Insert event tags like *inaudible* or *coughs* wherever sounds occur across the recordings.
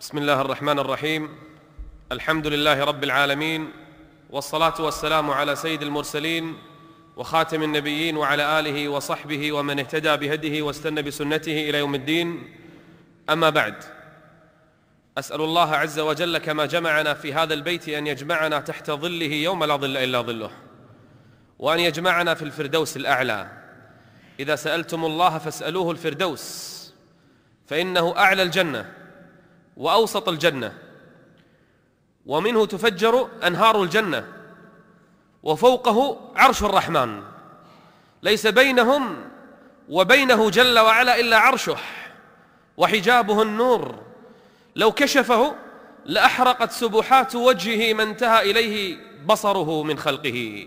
بسم الله الرحمن الرحيم الحمد لله رب العالمين والصلاه والسلام على سيد المرسلين وخاتم النبيين وعلى اله وصحبه ومن اهتدى بهده واستنى بسنته الى يوم الدين اما بعد اسال الله عز وجل كما جمعنا في هذا البيت ان يجمعنا تحت ظله يوم لا ظل الا ظله وان يجمعنا في الفردوس الاعلى اذا سالتم الله فاسالوه الفردوس فانه اعلى الجنه وأوسط الجنة ومنه تفجر أنهار الجنة وفوقه عرش الرحمن ليس بينهم وبينه جل وعلا إلا عرشه وحجابه النور لو كشفه لأحرقت سبحات وجهه ما انتهى إليه بصره من خلقه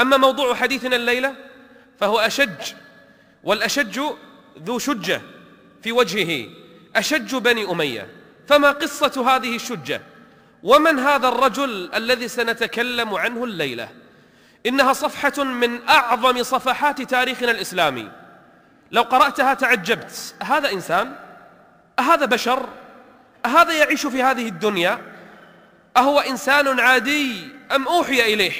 أما موضوع حديثنا الليلة فهو أشج والأشج ذو شجة في وجهه أشج بني أمية فما قصة هذه الشجة ومن هذا الرجل الذي سنتكلم عنه الليلة إنها صفحة من أعظم صفحات تاريخنا الإسلامي لو قرأتها تعجبت أهذا إنسان أهذا بشر أهذا يعيش في هذه الدنيا أهو إنسان عادي أم أوحي إليه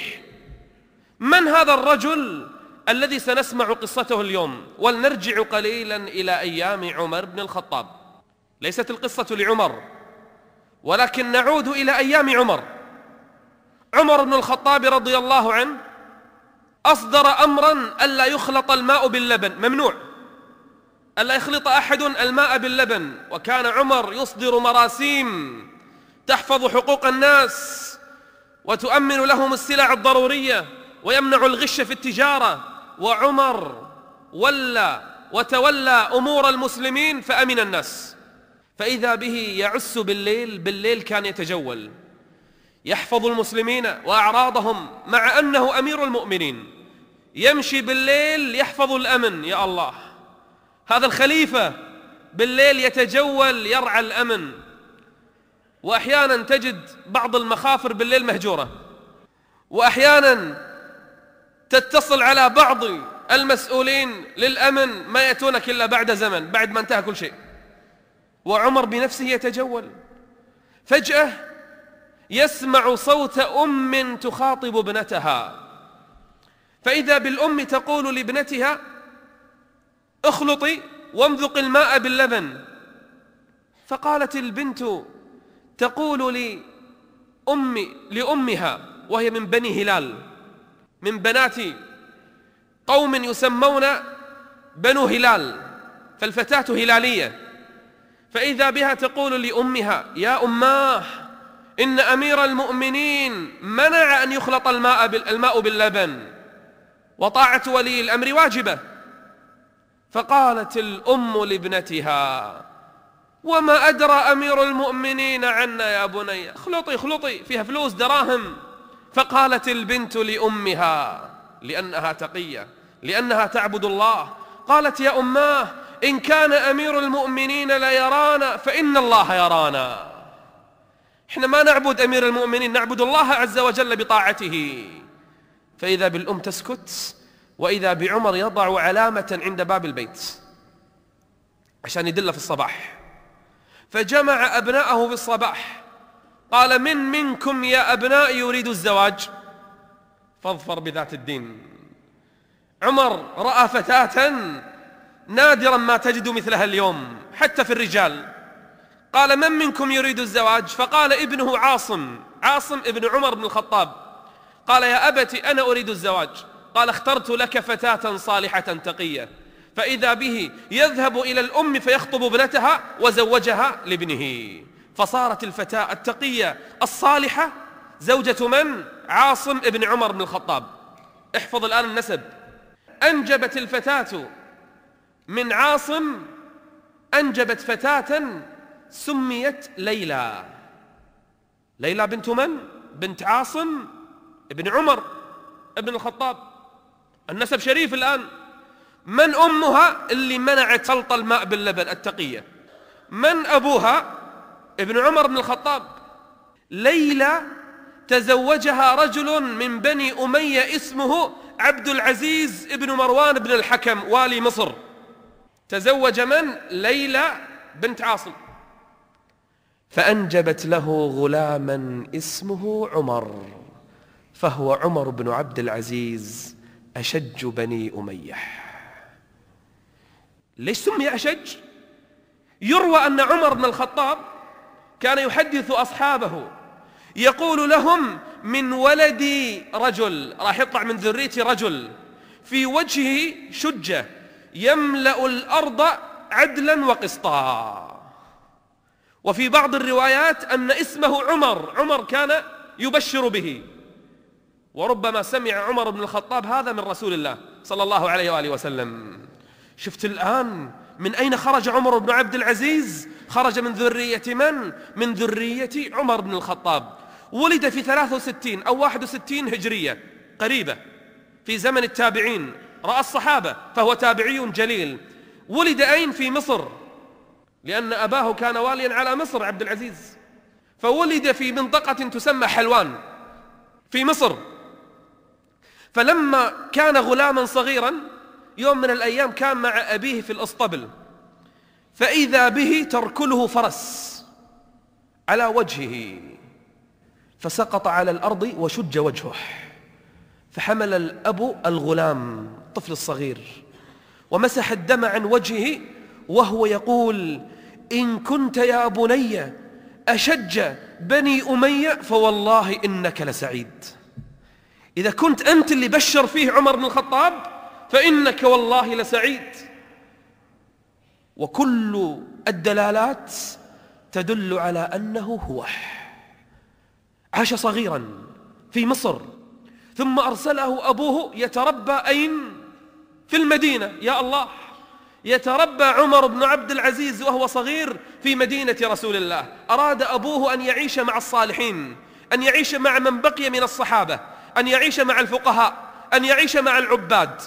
من هذا الرجل الذي سنسمع قصته اليوم ولنرجع قليلا إلى أيام عمر بن الخطاب ليست القصة لعمر ولكن نعود إلى أيام عمر عمر بن الخطاب رضي الله عنه أصدر أمرا ألا يخلط الماء باللبن ممنوع ألا يخلط أحد الماء باللبن وكان عمر يصدر مراسيم تحفظ حقوق الناس وتؤمن لهم السلع الضرورية ويمنع الغش في التجارة وعمر ولى وتولى أمور المسلمين فأمن الناس فإذا به يعس بالليل بالليل كان يتجول يحفظ المسلمين وأعراضهم مع أنه أمير المؤمنين يمشي بالليل يحفظ الأمن يا الله هذا الخليفة بالليل يتجول يرعى الأمن وأحيانا تجد بعض المخافر بالليل مهجورة وأحيانا تتصل على بعض المسؤولين للأمن ما يأتونك إلا بعد زمن بعد ما انتهى كل شيء وعمر بنفسه يتجول فجأة يسمع صوت أم تخاطب ابنتها فإذا بالأم تقول لابنتها اخلطي وامذق الماء باللبن فقالت البنت تقول لي أمي لأمها وهي من بني هلال من بنات قوم يسمون بنو هلال فالفتاة هلالية فإذا بها تقول لأمها يا أماه إن أمير المؤمنين منع أن يخلط الماء الماء باللبن وطاعة ولي الأمر واجبة فقالت الأم لابنتها وما أدرى أمير المؤمنين عنا يا بني اخلطي اخلطي فيها فلوس دراهم فقالت البنت لأمها لأنها تقية لأنها تعبد الله قالت يا أماه إن كان أمير المؤمنين ليرانا فإن الله يرانا احنا ما نعبد أمير المؤمنين نعبد الله عز وجل بطاعته فإذا بالأم تسكت وإذا بعمر يضع علامة عند باب البيت عشان يدل في الصباح فجمع أبناءه في الصباح قال من منكم يا أبناء يريد الزواج فاظفر بذات الدين عمر رأى فتاة نادرا ما تجد مثلها اليوم حتى في الرجال قال من منكم يريد الزواج فقال ابنه عاصم عاصم ابن عمر بن الخطاب قال يا أبت أنا أريد الزواج قال اخترت لك فتاة صالحة تقية فإذا به يذهب إلى الأم فيخطب ابنتها وزوجها لابنه فصارت الفتاة التقية الصالحة زوجة من؟ عاصم ابن عمر بن الخطاب احفظ الآن النسب أنجبت الفتاة من عاصم أنجبت فتاة سميت ليلى ليلى بنت من؟ بنت عاصم ابن عمر ابن الخطاب النسب شريف الآن من أمها اللي منعت سلط الماء باللبن التقية من أبوها ابن عمر بن الخطاب ليلى تزوجها رجل من بني أمية اسمه عبد العزيز ابن مروان بن الحكم والي مصر تزوج من ليلى بنت عاصم فأنجبت له غلاما اسمه عمر فهو عمر بن عبد العزيز أشج بني أمية ليش سمي أشج؟ يروى أن عمر بن الخطاب كان يحدث أصحابه يقول لهم من ولدي رجل راح يطلع من ذريتي رجل في وجهه شجه يملأ الأرض عدلا وقسطا وفي بعض الروايات أن اسمه عمر عمر كان يبشر به وربما سمع عمر بن الخطاب هذا من رسول الله صلى الله عليه وآله وسلم شفت الآن من أين خرج عمر بن عبد العزيز خرج من ذرية من؟ من ذرية عمر بن الخطاب ولد في 63 أو 61 هجرية قريبة في زمن التابعين رأى الصحابة فهو تابعي جليل ولد أين في مصر لأن أباه كان واليا على مصر عبد العزيز فولد في منطقة تسمى حلوان في مصر فلما كان غلاما صغيرا يوم من الأيام كان مع أبيه في الأسطبل فإذا به تركله فرس على وجهه فسقط على الأرض وشج وجهه فحمل الأب الغلام الطفل الصغير ومسح الدم عن وجهه وهو يقول إن كنت يا بني أشج بني أمية فوالله إنك لسعيد إذا كنت أنت اللي بشر فيه عمر بن الخطاب فإنك والله لسعيد وكل الدلالات تدل على أنه هو عاش صغيرا في مصر ثم أرسله أبوه يتربى أين في المدينة يا الله يتربى عمر بن عبد العزيز وهو صغير في مدينة رسول الله أراد أبوه أن يعيش مع الصالحين أن يعيش مع من بقي من الصحابة أن يعيش مع الفقهاء أن يعيش مع العباد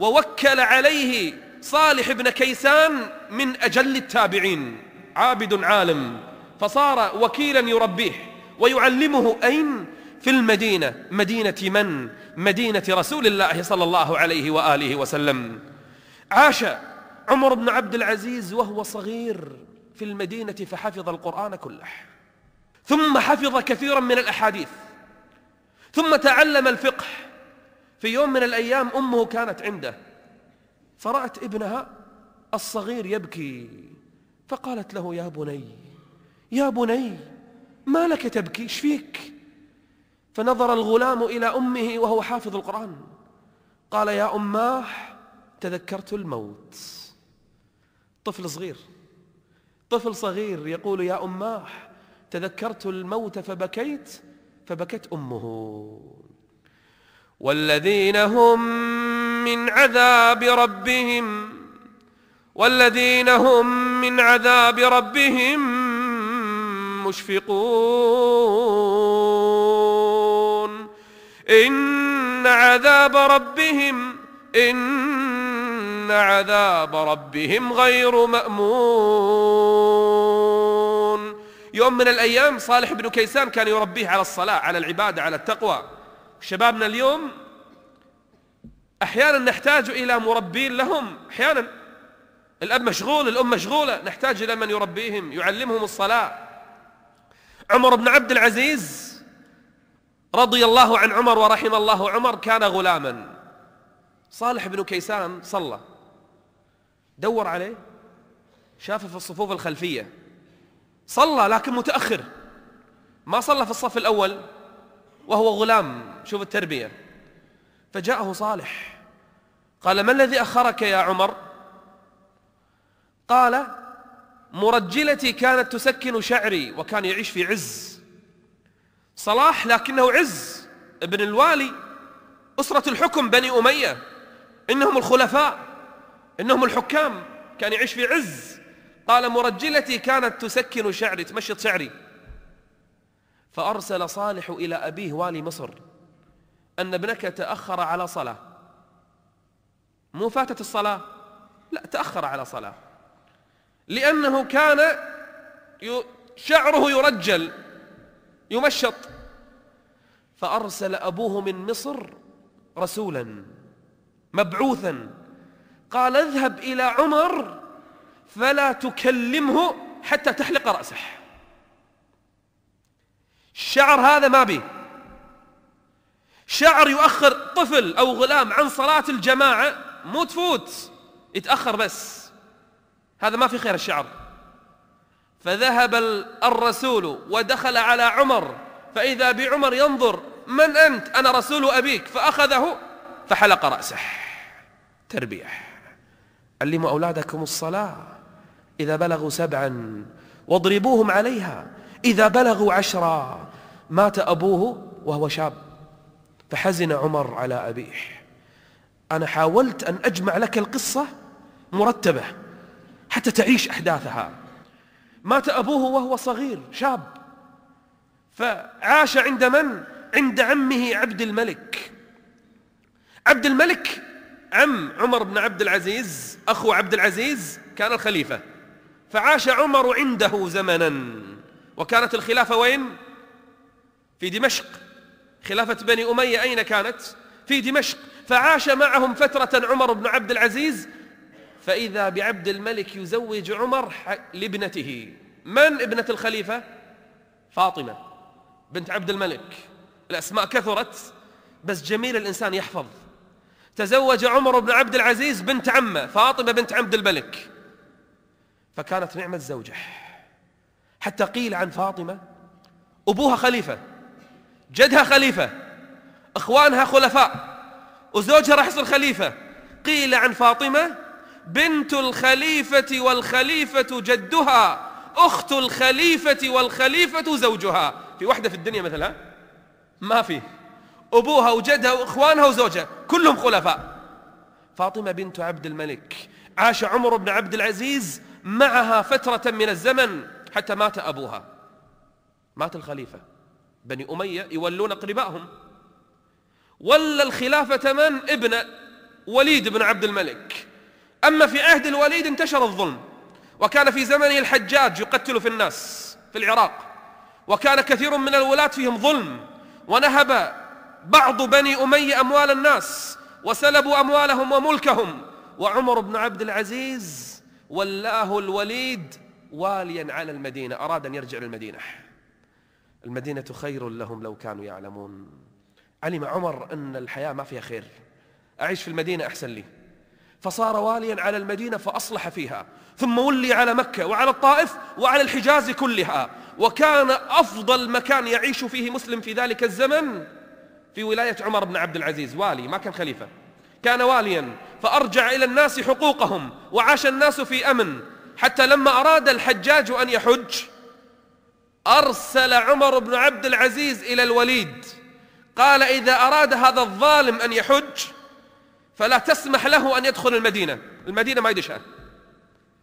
ووكل عليه صالح بن كيسان من أجل التابعين عابد عالم فصار وكيلا يربيه ويعلمه أين في المدينة مدينة من؟ مدينة رسول الله صلى الله عليه وآله وسلم عاش عمر بن عبد العزيز وهو صغير في المدينة فحفظ القرآن كله ثم حفظ كثيرا من الأحاديث ثم تعلم الفقه في يوم من الأيام أمه كانت عنده فرأت ابنها الصغير يبكي فقالت له يا بني يا بني ما لك تبكي ايش فيك فنظر الغلام إلى أمه وهو حافظ القرآن قال يا أماه تذكرت الموت طفل صغير طفل صغير يقول يا أماه تذكرت الموت فبكيت فبكت أمه والذين هم من عذاب ربهم والذين هم من عذاب ربهم مشفقون إن عذاب ربهم إن عذاب ربهم غير مأمون يوم من الأيام صالح بن كيسان كان يربيه على الصلاة على العبادة على التقوى شبابنا اليوم أحيانا نحتاج إلى مربين لهم أحيانا الأب مشغول الأم مشغولة نحتاج إلى من يربيهم يعلمهم الصلاة عمر بن عبد العزيز رضي الله عن عمر ورحم الله عمر كان غلاما صالح بن كيسان صلى دور عليه شافه في الصفوف الخلفية صلى لكن متأخر ما صلى في الصف الأول وهو غلام شوف التربية فجاءه صالح قال ما الذي أخرك يا عمر قال مرجلتي كانت تسكن شعري وكان يعيش في عز صلاح لكنه عز ابن الوالي أسرة الحكم بني أمية إنهم الخلفاء إنهم الحكام كان يعيش في عز قال مرجلتي كانت تسكن شعري تمشط شعري فأرسل صالح إلى أبيه والي مصر أن ابنك تأخر على صلاة مو فاتت الصلاة لا تأخر على صلاة لأنه كان شعره يرجل يمشط فأرسل أبوه من مصر رسولا مبعوثا قال اذهب إلى عمر فلا تكلمه حتى تحلق رأسه الشعر هذا ما به شعر يؤخر طفل أو غلام عن صلاة الجماعة مو تفوت يتأخر بس هذا ما في خير الشعر فذهب الرسول ودخل على عمر فإذا بعمر ينظر من أنت أنا رسول أبيك فأخذه فحلق رأسه تربية علموا أولادكم الصلاة إذا بلغوا سبعا واضربوهم عليها إذا بلغوا عشرا مات أبوه وهو شاب فحزن عمر على أبيه أنا حاولت أن أجمع لك القصة مرتبة حتى تعيش أحداثها مات أبوه وهو صغير شاب فعاش عند من؟ عند عمه عبد الملك عبد الملك عم عمر بن عبد العزيز أخو عبد العزيز كان الخليفة فعاش عمر عنده زمنا وكانت الخلافة وين؟ في دمشق خلافة بني أمية أين كانت؟ في دمشق فعاش معهم فترة عمر بن عبد العزيز فإذا بعبد الملك يزوج عمر لابنته من ابنة الخليفة؟ فاطمة بنت عبد الملك الأسماء كثرت بس جميل الإنسان يحفظ تزوج عمر بن عبد العزيز بنت عمه فاطمة بنت عبد الملك فكانت نعمة زوجة حتى قيل عن فاطمة أبوها خليفة جدها خليفة إخوانها خلفاء وزوجها راح يصير خليفة قيل عن فاطمة بنت الخليفة والخليفة جدها أخت الخليفة والخليفة زوجها في وحدة في الدنيا مثلا ما في أبوها وجدها وإخوانها وزوجها كلهم خلفاء فاطمة بنت عبد الملك عاش عمر بن عبد العزيز معها فترة من الزمن حتى مات أبوها مات الخليفة بني أمية يولون أقربائهم ولا الخلافة من ابن وليد بن عبد الملك أما في عهد الوليد انتشر الظلم وكان في زمنه الحجاج يقتل في الناس في العراق وكان كثير من الولاة فيهم ظلم ونهب بعض بني أمية أموال الناس وسلبوا أموالهم وملكهم وعمر بن عبد العزيز ولاه الوليد واليا على المدينة أراد أن يرجع للمدينة المدينة خير لهم لو كانوا يعلمون علم عمر أن الحياة ما فيها خير أعيش في المدينة أحسن لي فصار واليا على المدينة فأصلح فيها ثم ولي على مكة وعلى الطائف وعلى الحجاز كلها وكان أفضل مكان يعيش فيه مسلم في ذلك الزمن في ولاية عمر بن عبد العزيز والي ما كان خليفة كان واليا فأرجع إلى الناس حقوقهم وعاش الناس في أمن حتى لما أراد الحجاج أن يحج أرسل عمر بن عبد العزيز إلى الوليد قال إذا أراد هذا الظالم أن يحج فلا تسمح له أن يدخل المدينة المدينة ما يدشها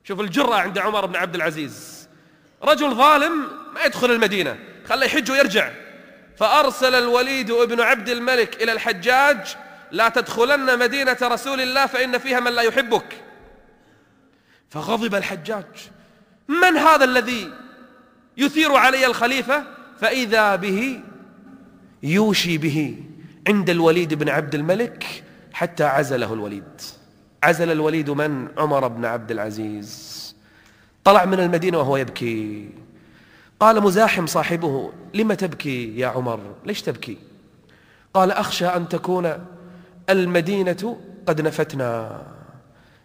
شوف الجرأة عند عمر بن عبد العزيز رجل ظالم ما يدخل المدينة خله يحج ويرجع فأرسل الوليد ابن عبد الملك إلى الحجاج لا تدخلن مدينة رسول الله فإن فيها من لا يحبك فغضب الحجاج من هذا الذي يثير علي الخليفة فإذا به يوشي به عند الوليد بن عبد الملك حتى عزله الوليد عزل الوليد من عمر بن عبد العزيز طلع من المدينة وهو يبكي قال مزاحم صاحبه لم تبكي يا عمر ليش تبكي قال أخشى أن تكون المدينة قد نفتنا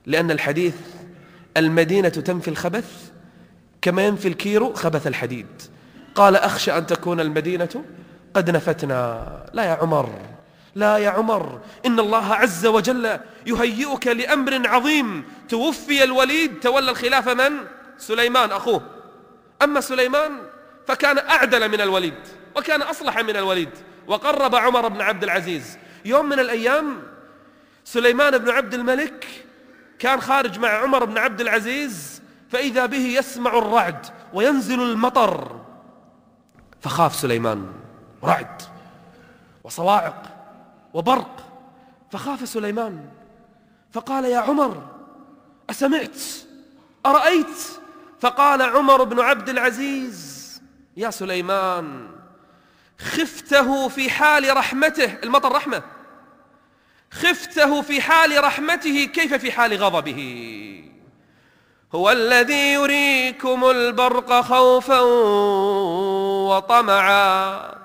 لأن الحديث المدينة تنفي الخبث كما ينفي الكير خبث الحديد قال أخشى أن تكون المدينة قد نفتنا لا يا عمر لا يا عمر إن الله عز وجل يهيئك لأمر عظيم توفي الوليد تولى الخلافة من؟ سليمان أخوه أما سليمان فكان أعدل من الوليد وكان أصلح من الوليد وقرب عمر بن عبد العزيز يوم من الأيام سليمان بن عبد الملك كان خارج مع عمر بن عبد العزيز فإذا به يسمع الرعد وينزل المطر فخاف سليمان رعد وصواعق وبرق فخاف سليمان فقال يا عمر أسمعت أرأيت فقال عمر بن عبد العزيز يا سليمان خفته في حال رحمته المطر رحمة خفته في حال رحمته كيف في حال غضبه هو الذي يريكم البرق خوفا وطمعا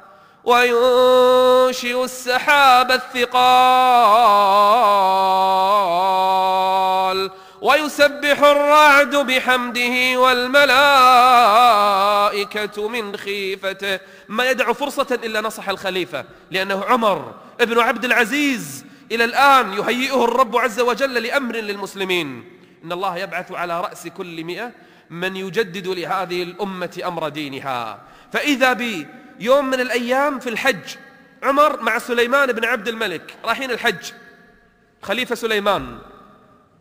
وينشئ السحاب الثقال ويسبح الرعد بحمده والملائكة من خيفته ما يدعو فرصة إلا نصح الخليفة لأنه عمر ابن عبد العزيز إلى الآن يهيئه الرب عز وجل لأمر للمسلمين إن الله يبعث على رأس كل مئة من يجدد لهذه الأمة أمر دينها فإذا بي يوم من الأيام في الحج عمر مع سليمان بن عبد الملك رايحين الحج خليفة سليمان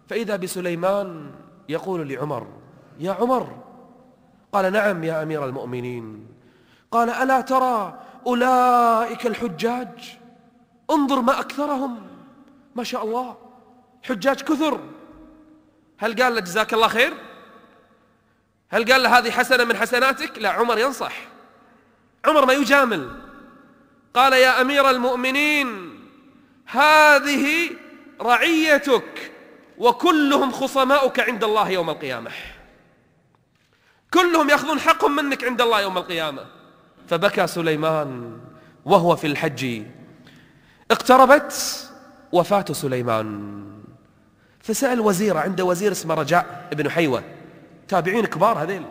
فإذا بسليمان يقول لعمر يا عمر قال نعم يا أمير المؤمنين قال ألا ترى أولئك الحجاج انظر ما أكثرهم ما شاء الله حجاج كثر هل قال له جزاك الله خير هل قال له هذه حسنة من حسناتك لا عمر ينصح عمر ما يجامل قال يا أمير المؤمنين هذه رعيتك وكلهم خصماؤك عند الله يوم القيامة كلهم يأخذون حقهم منك عند الله يوم القيامة فبكى سليمان وهو في الحج اقتربت وفاة سليمان فسأل وزيره عنده وزير اسمه رجاء بن حيوه تابعين كبار هذيل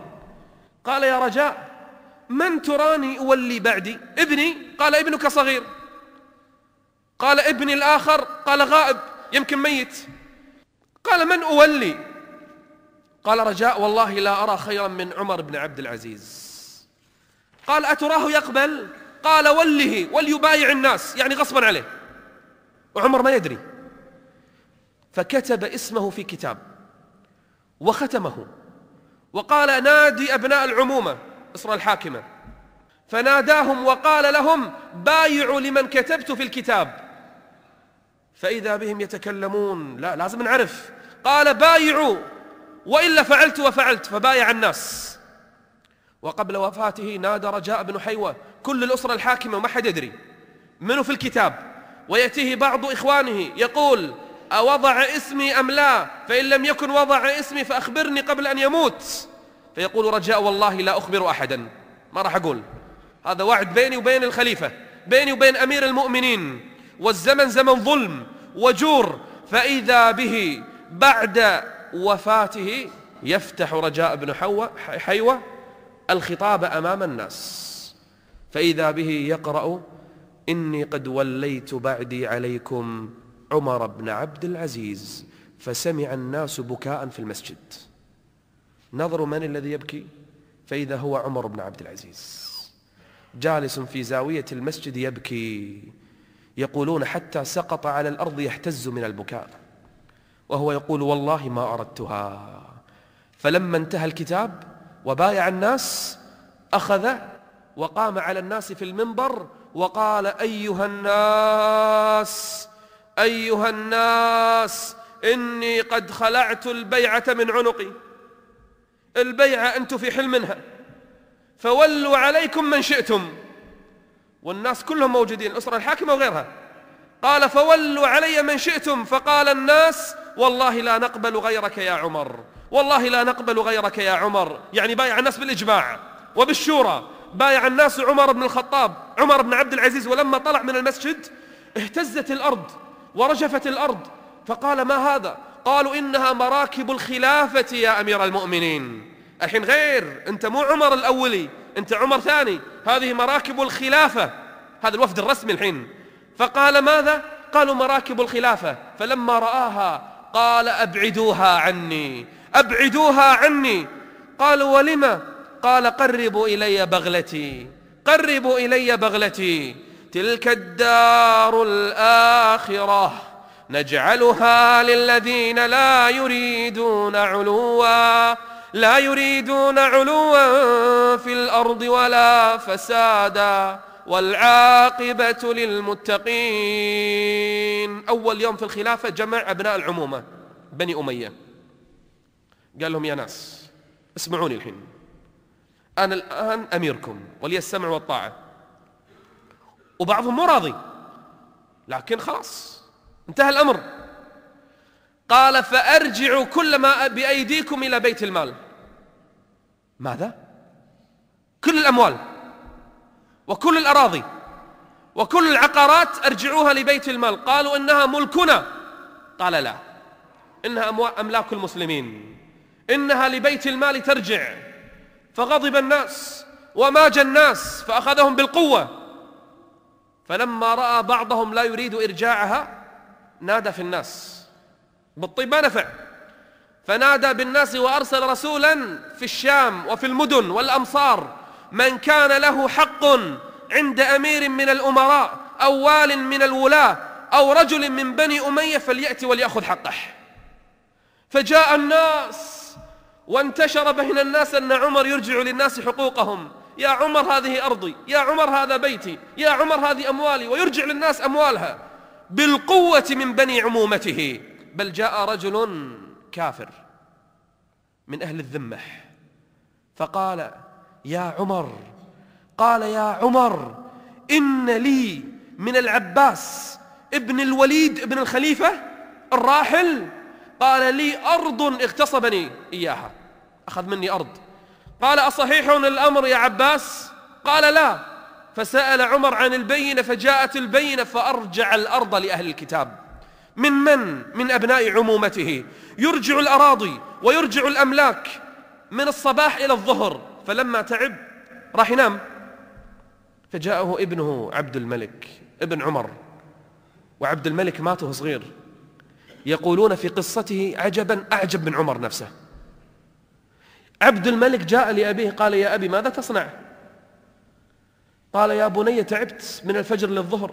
قال يا رجاء من تراني أولي بعدي ابني قال ابنك صغير قال ابني الآخر قال غائب يمكن ميت قال من أولي قال رجاء والله لا أرى خيرا من عمر بن عبد العزيز قال أتراه يقبل قال وله وليبايع الناس يعني غصبا عليه وعمر ما يدري فكتب اسمه في كتاب وختمه وقال نادي أبناء العمومة إصر الحاكمة فناداهم وقال لهم بايعوا لمن كتبت في الكتاب فإذا بهم يتكلمون لا لازم نعرف قال بايعوا وإلا فعلت وفعلت فبايع الناس وقبل وفاته نادى رجاء بن حيوة كل الأسرة الحاكمة وما حد يدري منه في الكتاب ويأتيه بعض إخوانه يقول أوضع اسمي أم لا فإن لم يكن وضع اسمي فأخبرني قبل أن يموت فيقول رجاء والله لا أخبر أحدا ما راح أقول هذا وعد بيني وبين الخليفة بيني وبين أمير المؤمنين والزمن زمن ظلم وجور فإذا به بعد وفاته يفتح رجاء بن حوى حيوة الخطاب أمام الناس فإذا به يقرأ إني قد وليت بعدي عليكم عمر بن عبد العزيز فسمع الناس بكاء في المسجد نظروا من الذي يبكي فإذا هو عمر بن عبد العزيز جالس في زاوية المسجد يبكي يقولون حتى سقط على الأرض يهتز من البكاء وهو يقول والله ما أردتها فلما انتهى الكتاب وبايع الناس أخذ وقام على الناس في المنبر وقال أيها الناس ايها الناس اني قد خلعت البيعه من عنقي البيعه انتم في حل منها فولوا عليكم من شئتم والناس كلهم موجودين الاسره الحاكمه وغيرها قال فولوا علي من شئتم فقال الناس والله لا نقبل غيرك يا عمر والله لا نقبل غيرك يا عمر يعني بايع الناس بالاجماع وبالشورى بايع الناس عمر بن الخطاب عمر بن عبد العزيز ولما طلع من المسجد اهتزت الارض ورجفت الأرض فقال ما هذا قالوا إنها مراكب الخلافة يا أمير المؤمنين الحين غير أنت مو عمر الأولي أنت عمر ثاني هذه مراكب الخلافة هذا الوفد الرسمي الحين فقال ماذا قالوا مراكب الخلافة فلما رآها قال أبعدوها عني أبعدوها عني قالوا ولما قال قربوا إلي بغلتي قربوا إلي بغلتي تلك الدار الآخرة نجعلها للذين لا يريدون علوا لا يريدون علوا في الأرض ولا فسادا والعاقبة للمتقين أول يوم في الخلافة جمع أبناء العمومة بني أمية قال لهم يا ناس اسمعوني الحين أنا الآن أميركم ولي السمع والطاعة وبعضهم مو راضي لكن خلاص انتهى الأمر قال فأرجعوا كل ما بأيديكم إلى بيت المال ماذا؟ كل الأموال وكل الأراضي وكل العقارات أرجعوها لبيت المال قالوا إنها ملكنا قال لا إنها أملاك المسلمين إنها لبيت المال ترجع فغضب الناس وماج الناس فأخذهم بالقوة فلما رأى بعضهم لا يريد إرجاعها نادى في الناس بالطيب ما نفع فنادى بالناس وأرسل رسولا في الشام وفي المدن والأمصار من كان له حق عند أمير من الأمراء أو وال من الولاة أو رجل من بني أمية فليأتي وليأخذ حقه فجاء الناس وانتشر بين الناس أن عمر يرجع للناس حقوقهم يا عمر هذه أرضي يا عمر هذا بيتي يا عمر هذه أموالي ويرجع للناس أموالها بالقوة من بني عمومته بل جاء رجل كافر من أهل الذمة فقال يا عمر قال يا عمر إن لي من العباس ابن الوليد ابن الخليفة الراحل قال لي أرض اغتصبني إياها أخذ مني أرض قال أصحيح الأمر يا عباس قال لا فسأل عمر عن البينة فجاءت البينة فأرجع الأرض لأهل الكتاب من من؟ من أبناء عمومته يرجع الأراضي ويرجع الأملاك من الصباح إلى الظهر فلما تعب راح ينام فجاءه ابنه عبد الملك ابن عمر وعبد الملك مات وهو صغير يقولون في قصته عجبا أعجب من عمر نفسه عبد الملك جاء لأبيه قال يا أبي ماذا تصنع قال يا بني تعبت من الفجر للظهر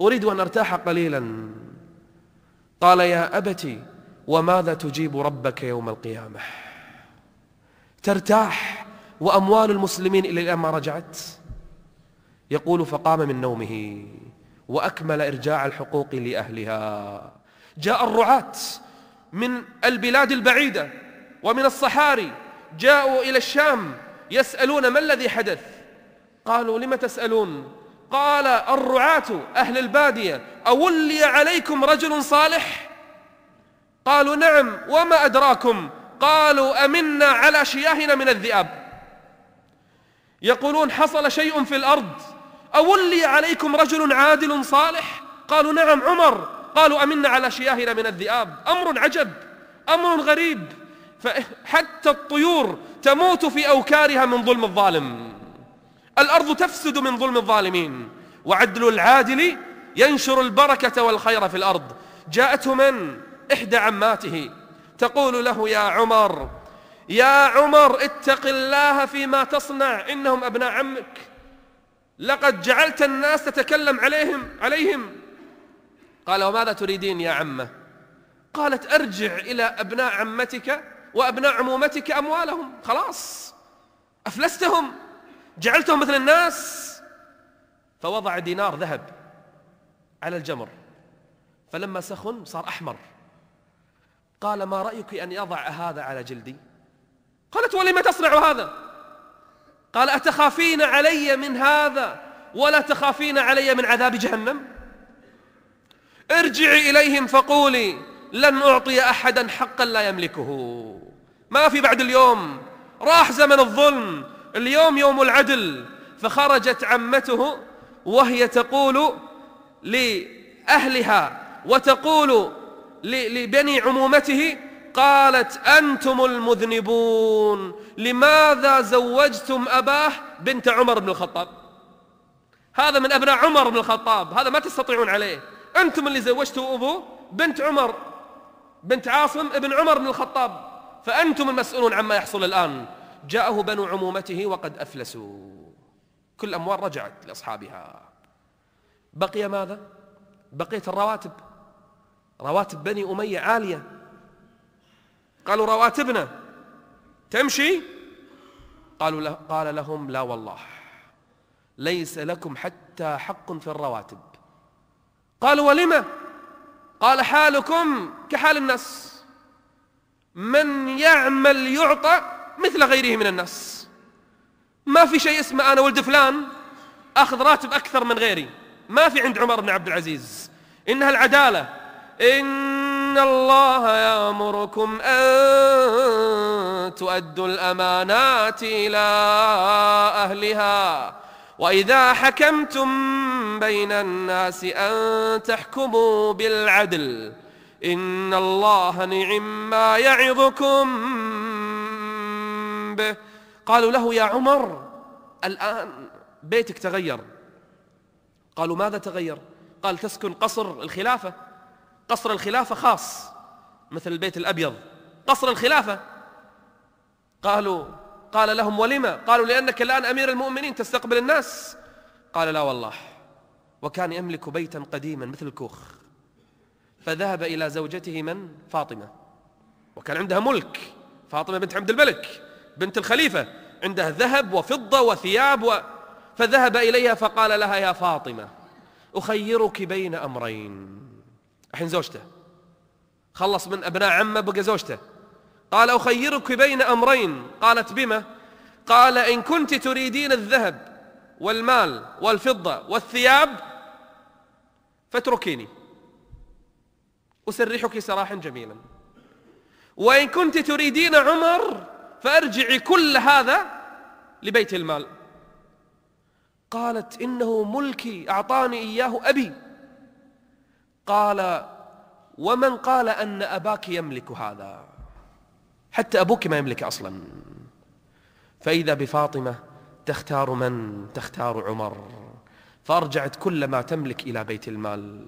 أريد أن أرتاح قليلا قال يا أبتي وماذا تجيب ربك يوم القيامة ترتاح وأموال المسلمين إلى الآن ما رجعت يقول فقام من نومه وأكمل إرجاع الحقوق لأهلها جاء الرعاة من البلاد البعيدة ومن الصحاري جاءوا إلى الشام يسألون ما الذي حدث قالوا لم تسألون قال الرعاة أهل البادية أولي عليكم رجل صالح قالوا نعم وما أدراكم قالوا أمنا على شياهنا من الذئاب يقولون حصل شيء في الأرض أولي عليكم رجل عادل صالح قالوا نعم عمر قالوا أمنا على شياهنا من الذئاب أمر عجب أمر غريب فحتى الطيور تموت في أوكارها من ظلم الظالم الأرض تفسد من ظلم الظالمين وعدل العادل ينشر البركة والخير في الأرض جاءته من إحدى عماته تقول له يا عمر يا عمر اتق الله فيما تصنع إنهم أبناء عمك لقد جعلت الناس تتكلم عليهم عليهم قال وماذا تريدين يا عمه قالت ارجع الى ابناء عمتك وأبناء عمومتك أموالهم خلاص أفلستهم جعلتهم مثل الناس فوضع دينار ذهب على الجمر فلما سخن صار أحمر قال ما رأيك أن يضع هذا على جلدي قالت ولم تصنع هذا قال أتخافين علي من هذا ولا تخافين علي من عذاب جهنم ارجعي إليهم فقولي لن أعطي أحدا حقا لا يملكه ما في بعد اليوم راح زمن الظلم اليوم يوم العدل فخرجت عمته وهي تقول لأهلها وتقول لبني عمومته قالت أنتم المذنبون لماذا زوجتم أباه بنت عمر بن الخطاب هذا من أبناء عمر بن الخطاب هذا ما تستطيعون عليه أنتم اللي زوجتوا أبوه بنت عمر بنت عاصم ابن عمر بن الخطاب فأنتم المسؤولون عما يحصل الآن جاءه بنو عمومته وقد أفلسوا كل الأموال رجعت لأصحابها بقي ماذا؟ بقيت الرواتب رواتب بني أمية عالية قالوا رواتبنا تمشي قالوا له قال لهم لا والله ليس لكم حتى حق في الرواتب قالوا ولم قال حالكم كحال الناس من يعمل يعطى مثل غيره من الناس ما في شيء اسمه أنا ولد فلان أخذ راتب أكثر من غيري ما في عند عمر بن عبد العزيز إنها العدالة إن الله يأمركم أن تؤدوا الأمانات إلى أهلها واذا حكمتم بين الناس ان تحكموا بالعدل ان الله نعم ما يعظكم به قالوا له يا عمر الان بيتك تغير قالوا ماذا تغير قال تسكن قصر الخلافه قصر الخلافه خاص مثل البيت الابيض قصر الخلافه قالوا قال لهم ولما قالوا لأنك الآن أمير المؤمنين تستقبل الناس قال لا والله وكان يملك بيتا قديما مثل الكوخ فذهب إلى زوجته من فاطمة وكان عندها ملك فاطمة بنت عبد الملك بنت الخليفة عندها ذهب وفضة وثياب و... فذهب إليها فقال لها يا فاطمة أخيرك بين أمرين الحين زوجته خلص من أبناء عمه بقى زوجته قال أخيرك بين أمرين قالت بما قال إن كنت تريدين الذهب والمال والفضة والثياب فاتركيني أسرحك سراحا جميلا وإن كنت تريدين عمر فأرجعي كل هذا لبيت المال قالت إنه ملكي أعطاني إياه أبي قال ومن قال أن أباك يملك هذا حتى أبوك ما يملك أصلا فإذا بفاطمة تختار من تختار عمر فأرجعت كل ما تملك إلى بيت المال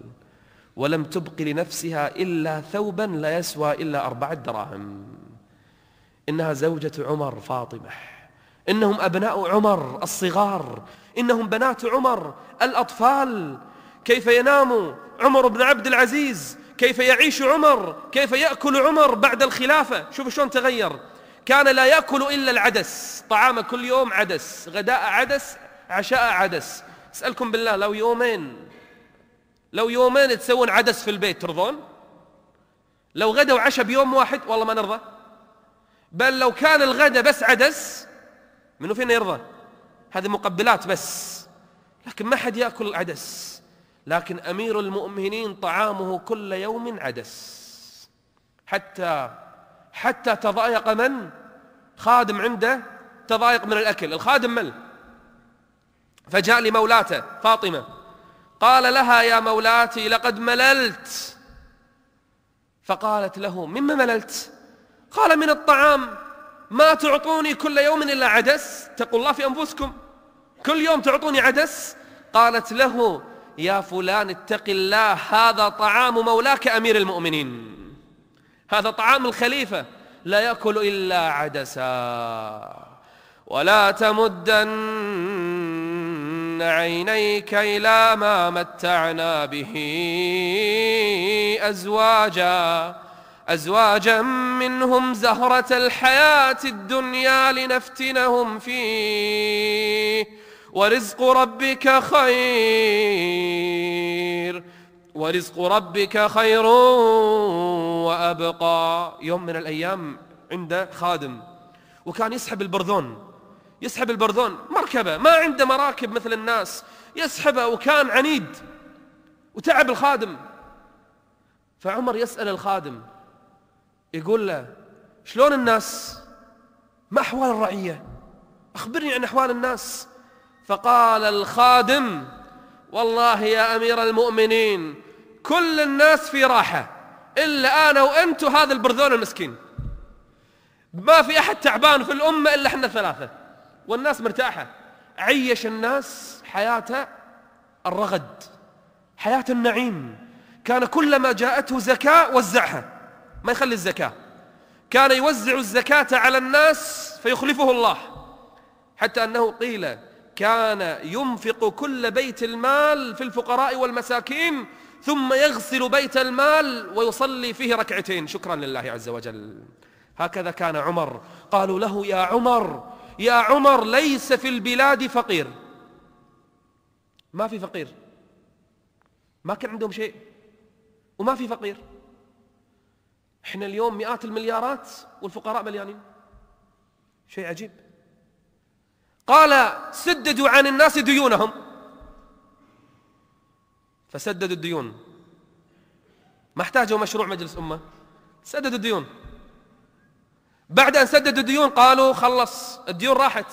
ولم تبق لنفسها إلا ثوبا لا يسوى إلا أربعة دراهم إنها زوجة عمر فاطمة إنهم أبناء عمر الصغار إنهم بنات عمر الأطفال كيف ينام عمر بن عبد العزيز كيف يعيش عمر كيف يأكل عمر بعد الخلافة شوفوا شلون تغير كان لا يأكل إلا العدس طعامه كل يوم عدس غداء عدس عشاء عدس اسألكم بالله لو يومين لو يومين تسوون عدس في البيت ترضون لو غدا وعشاء بيوم واحد والله ما نرضى بل لو كان الغدا بس عدس منو فينا يرضى هذه مقبلات بس لكن ما حد ياكل عدس لكن امير المؤمنين طعامه كل يوم عدس حتى حتى تضايق من خادم عنده تضايق من الاكل الخادم مل فجاء لمولاته فاطمه قال لها يا مولاتي لقد مللت فقالت له مما مللت قال من الطعام ما تعطوني كل يوم الا عدس اتقوا الله في انفسكم كل يوم تعطوني عدس قالت له يا فلان اتق الله هذا طعام مولاك امير المؤمنين هذا طعام الخليفه لا ياكل الا عدسا ولا تمدن عينيك الى ما متعنا به ازواجا ازواجا منهم زهره الحياه الدنيا لنفتنهم فيه ورزق ربك خير ورزق ربك خير وأبقى يوم من الأيام عنده خادم وكان يسحب البرذون يسحب البرذون مركبة ما عنده مراكب مثل الناس يسحبه وكان عنيد وتعب الخادم فعمر يسأل الخادم يقول له شلون الناس ما أحوال الرعية أخبرني عن أحوال الناس فقال الخادم والله يا امير المؤمنين كل الناس في راحه الا انا وانت وهذا البرذون المسكين ما في احد تعبان في الامه الا احنا ثلاثه والناس مرتاحه عيش الناس حياته الرغد حياه النعيم كان كلما جاءته زكاه وزعها ما يخلي الزكاه كان يوزع الزكاه على الناس فيخلفه الله حتى انه قيل كان ينفق كل بيت المال في الفقراء والمساكين ثم يغسل بيت المال ويصلي فيه ركعتين شكرا لله عز وجل هكذا كان عمر قالوا له يا عمر يا عمر ليس في البلاد فقير ما في فقير ما كان عندهم شيء وما في فقير احنا اليوم مئات المليارات والفقراء مليانين شيء عجيب قال سددوا عن الناس ديونهم فسددوا الديون ما احتاجوا مشروع مجلس أمة سددوا الديون بعد أن سددوا الديون قالوا خلص الديون راحت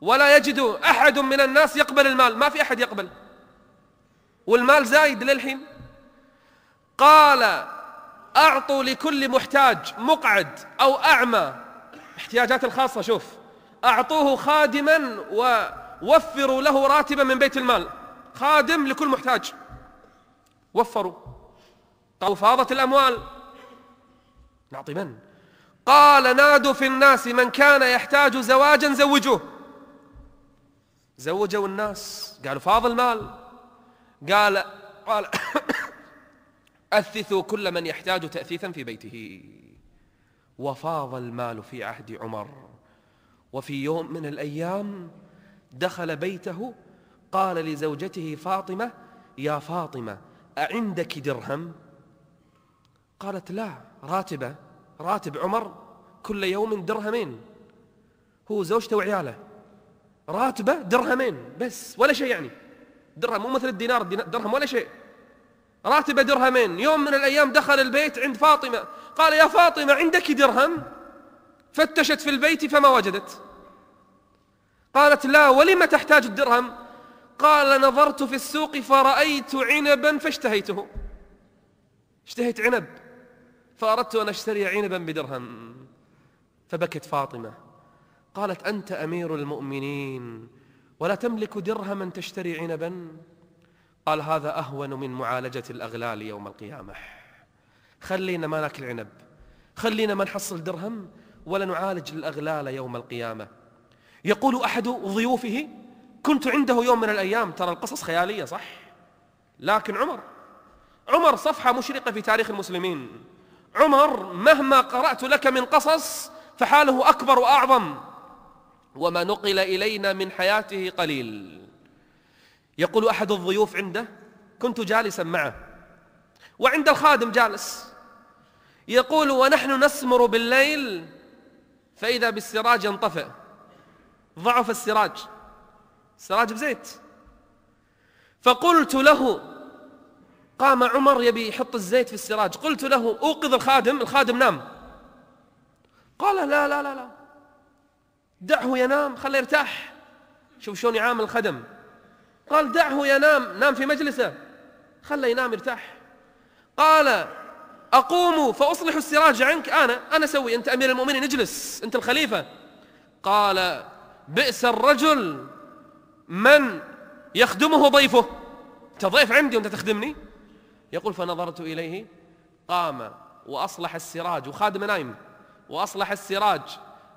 ولا يجد أحد من الناس يقبل المال ما في أحد يقبل والمال زايد للحين قال أعطوا لكل محتاج مقعد أو أعمى احتياجات الخاصة شوف أعطوه خادما ووفروا له راتبا من بيت المال خادم لكل محتاج وفروا قالوا فاضت الأموال نعطي من قال نادوا في الناس من كان يحتاج زواجا زوجوه زوجوا الناس قالوا فاض المال قال قال *coughs* أثثوا كل من يحتاج تأثيثا في بيته وفاض المال في عهد عمر وفي يوم من الايام دخل بيته قال لزوجته فاطمه يا فاطمه اعندك درهم قالت لا راتبه راتب عمر كل يوم درهمين هو زوجته وعياله راتبه درهمين بس ولا شيء يعني درهم مو مثل الدينار درهم ولا شيء راتبه درهمين يوم من الايام دخل البيت عند فاطمه قال يا فاطمه عندك درهم فتشت في البيت فما وجدت قالت لا ولم تحتاج الدرهم قال نظرت في السوق فرأيت عنبا فاشتهيته اشتهيت عنب فأردت أن أشتري عنبا بدرهم فبكت فاطمة قالت أنت أمير المؤمنين ولا تملك درهما تشتري عنبا قال هذا أهون من معالجة الأغلال يوم القيامة خلينا ما ناكل عنب خلينا ما نحصل درهم ولا نعالج الأغلال يوم القيامة يقول أحد ضيوفه كنت عنده يوم من الأيام ترى القصص خيالية صح لكن عمر عمر صفحة مشرقة في تاريخ المسلمين عمر مهما قرأت لك من قصص فحاله أكبر وأعظم وما نقل إلينا من حياته قليل يقول أحد الضيوف عنده كنت جالسا معه وعند الخادم جالس يقول ونحن نسمر بالليل فإذا بالسراج ينطفئ ضعف السراج السراج بزيت فقلت له قام عمر يبي يحط الزيت في السراج قلت له أوقظ الخادم الخادم نام قال لا لا لا لا دعه ينام خله يرتاح شوف شلون يعامل الخدم قال دعه ينام نام في مجلسه خله ينام يرتاح قال أقوم فأصلح السراج عنك أنا أنا أسوي أنت أمير المؤمنين اجلس أنت الخليفة قال بئس الرجل من يخدمه ضيفه أنت ضيف عندي وأنت تخدمني يقول فنظرت إليه قام وأصلح السراج وخادم نايم وأصلح السراج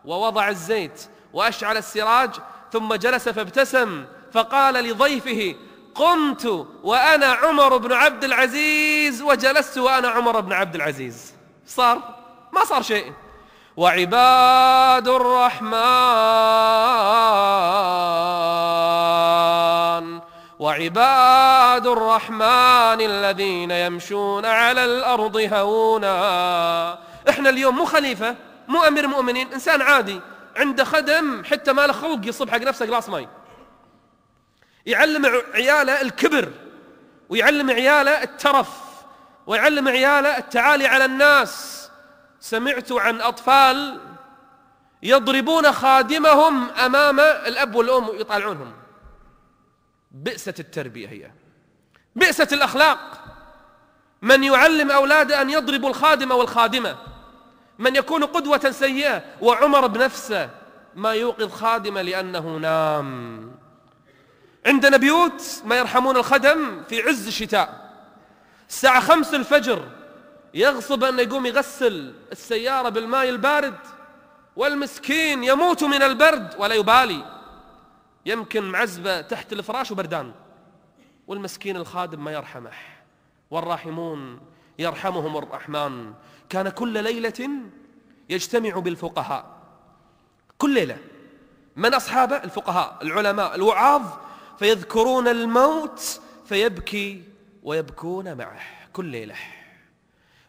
ووضع الزيت وأشعل السراج ثم جلس فابتسم فقال لضيفه قمت وأنا عمر بن عبد العزيز وجلست وأنا عمر بن عبد العزيز صار ما صار شيء وعباد الرحمن وعباد الرحمن الذين يمشون على الأرض هونا احنا اليوم مو خليفة مو أمير مؤمنين إنسان عادي عنده خدم حتى ما له خلق يصب حق نفسه قلاص مي يعلم عياله الكبر ويعلم عياله الترف ويعلم عياله التعالي على الناس سمعت عن أطفال يضربون خادمهم أمام الأب والأم ويطالعونهم بئست التربية هي بئست الأخلاق من يعلم أولاده أن يضربوا الخادم أو الخادمة من يكون قدوة سيئة وعمر بنفسه ما يوقظ خادمه لأنه نام عندنا بيوت ما يرحمون الخدم في عز الشتاء الساعة خمس الفجر يغصب أن يقوم يغسل السيارة بالماء البارد والمسكين يموت من البرد ولا يبالي يمكن معزبة تحت الفراش وبردان والمسكين الخادم ما يرحمه والراحمون يرحمهم الرحمن كان كل ليلة يجتمع بالفقهاء كل ليلة من أصحابه الفقهاء العلماء الوعاظ فيذكرون الموت فيبكي ويبكون معه كل ليلة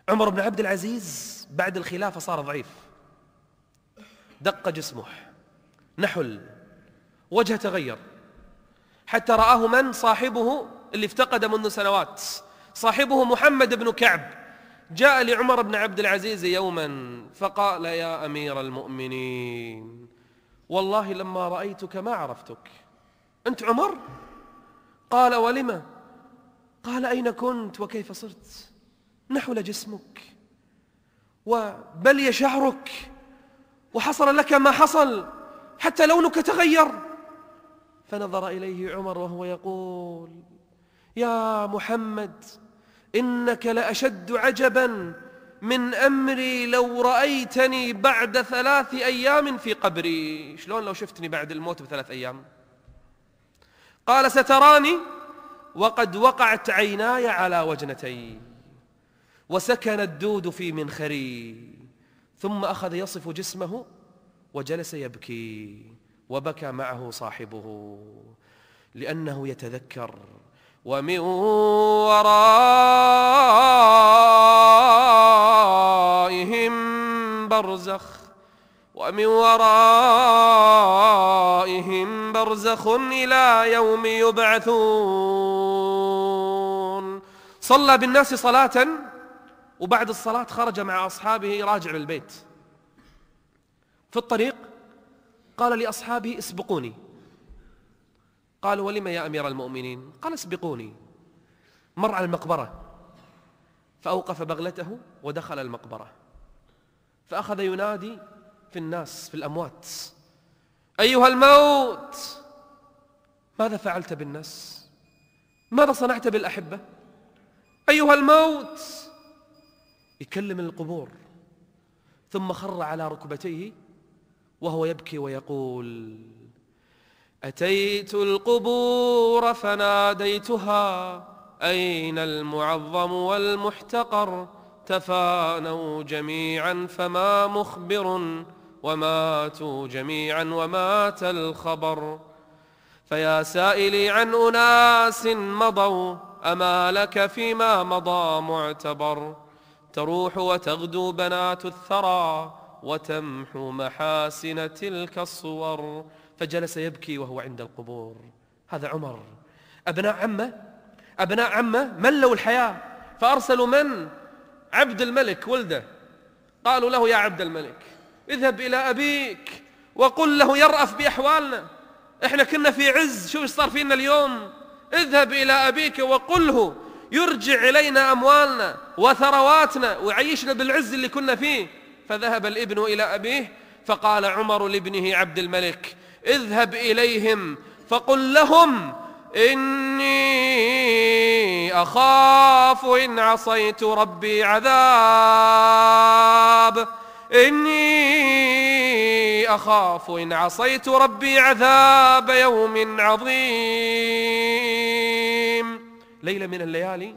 عمر بن عبد العزيز بعد الخلافة صار ضعيف دق جسمه نحل وجهه تغير حتى رآه من صاحبه اللي افتقد منذ سنوات صاحبه محمد بن كعب جاء لعمر بن عبد العزيز يوما فقال يا أمير المؤمنين والله لما رأيتك ما عرفتك أنت عمر قال ولم قال أين كنت وكيف صرت نحل جسمك وبلي شعرك وحصل لك ما حصل حتى لونك تغير فنظر إليه عمر وهو يقول يا محمد إنك لأشد عجبا من أمري لو رأيتني بعد ثلاث أيام في قبري شلون لو شفتني بعد الموت بثلاث أيام قال ستراني وقد وقعت عيناي على وجنتي وسكن الدود في منخري ثم أخذ يصف جسمه وجلس يبكي وبكى معه صاحبه لأنه يتذكر ومن ورائهم برزخ ومن ورائهم برزخ إلى يوم يبعثون صلى بالناس صلاة وبعد الصلاة خرج مع أصحابه راجع للبيت في الطريق قال لأصحابه اسبقوني قالوا ولم يا أمير المؤمنين قال اسبقوني مر على المقبرة فأوقف بغلته ودخل المقبرة فأخذ ينادي في الناس في الأموات أيها الموت ماذا فعلت بالناس ماذا صنعت بالأحبة أيها الموت يكلم القبور ثم خر على ركبتيه وهو يبكي ويقول أتيت القبور فناديتها أين المعظم والمحتقر تفانوا جميعا فما مخبر وماتوا جميعا ومات الخبر فيا سائلي عن أناس مضوا أما لك فيما مضى معتبر تروح وتغدو بنات الثرى وتمحو محاسن تلك الصور فجلس يبكي وهو عند القبور هذا عمر أبناء عمه أبناء عمه ملوا الحياة فأرسلوا من؟ عبد الملك ولده قالوا له يا عبد الملك اذهب إلى أبيك وقل له يرأف بأحوالنا احنا كنا في عز شوف ايش صار فينا اليوم اذهب إلى أبيك وقل له يرجع إلينا أموالنا وثرواتنا ويعيشنا بالعز اللي كنا فيه فذهب الابن إلى أبيه فقال عمر لابنه عبد الملك اذهب إليهم فقل لهم إني أخاف إن عصيت ربي عذاب إني أخاف إن عصيت ربي عذاب يوم عظيم ليلة من الليالي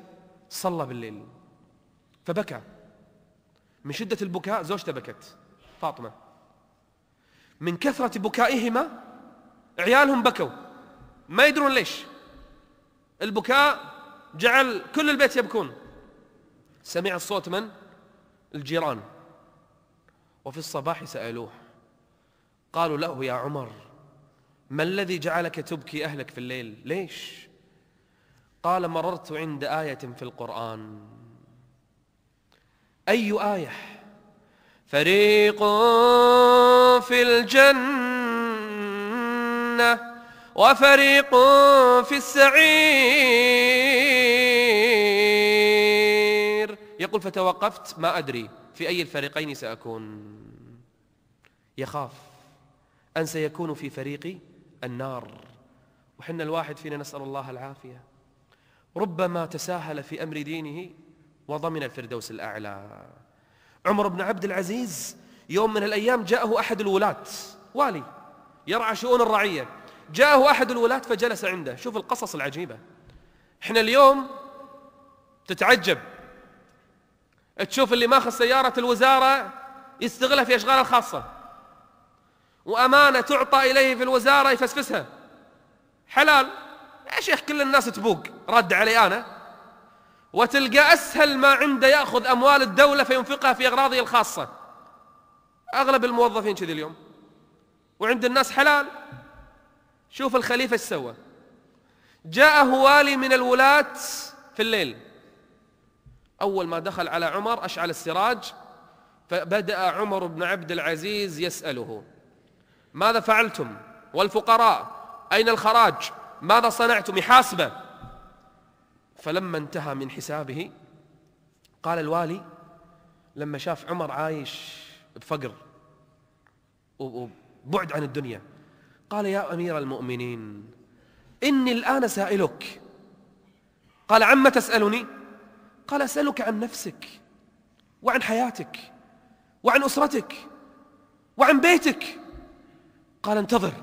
صلى بالليل فبكى من شدة البكاء زوجته بكت فاطمة من كثرة بكائهما عيالهم بكوا ما يدرون ليش البكاء جعل كل البيت يبكون سمع الصوت من الجيران وفي الصباح سألوه قالوا له يا عمر ما الذي جعلك تبكي أهلك في الليل ليش قال مررت عند آية في القرآن أي آية فريق في الجنة وفريق في السعير يقول فتوقفت ما أدري في أي الفريقين سأكون يخاف أن سيكون في فريق النار وحنا الواحد فينا نسأل الله العافية ربما تساهل في أمر دينه وضمن الفردوس الأعلى عمر بن عبد العزيز يوم من الأيام جاءه أحد الولاة والي يرعى شؤون الرعية جاءه أحد الولاة فجلس عنده شوف القصص العجيبة احنا اليوم تتعجب تشوف اللي ماخذ سيارة الوزارة يستغلها في أشغاله الخاصة وأمانة تعطى إليه في الوزارة يفسفسها حلال يا شيخ كل الناس تبوق رد علي أنا وتلقى أسهل ما عنده يأخذ أموال الدولة فينفقها في أغراضه الخاصة أغلب الموظفين كذي اليوم وعند الناس حلال شوف الخليفة ايش سوى جاءه والي من الولاة في الليل أول ما دخل على عمر أشعل السراج فبدأ عمر بن عبد العزيز يسأله ماذا فعلتم والفقراء أين الخراج ماذا صنعتم يحاسبه فلما انتهى من حسابه قال الوالي لما شاف عمر عايش بفقر وبعد عن الدنيا قال يا أمير المؤمنين إني الآن سائلك قال عما تسألني قال أسألك عن نفسك وعن حياتك وعن أسرتك وعن بيتك قال انتظر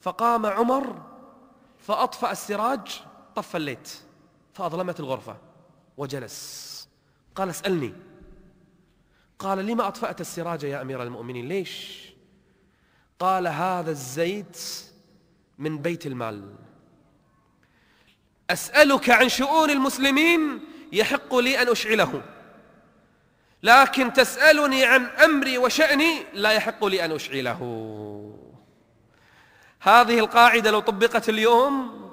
فقام عمر فأطفأ السراج طف الليت فأظلمت الغرفة وجلس قال اسألني قال لما أطفأت السراج يا أمير المؤمنين ليش قال هذا الزيت من بيت المال أسألك عن شؤون المسلمين يحق لي أن أشعله لكن تسألني عن أمري وشأني لا يحق لي أن أشعله هذه القاعدة لو طبقت اليوم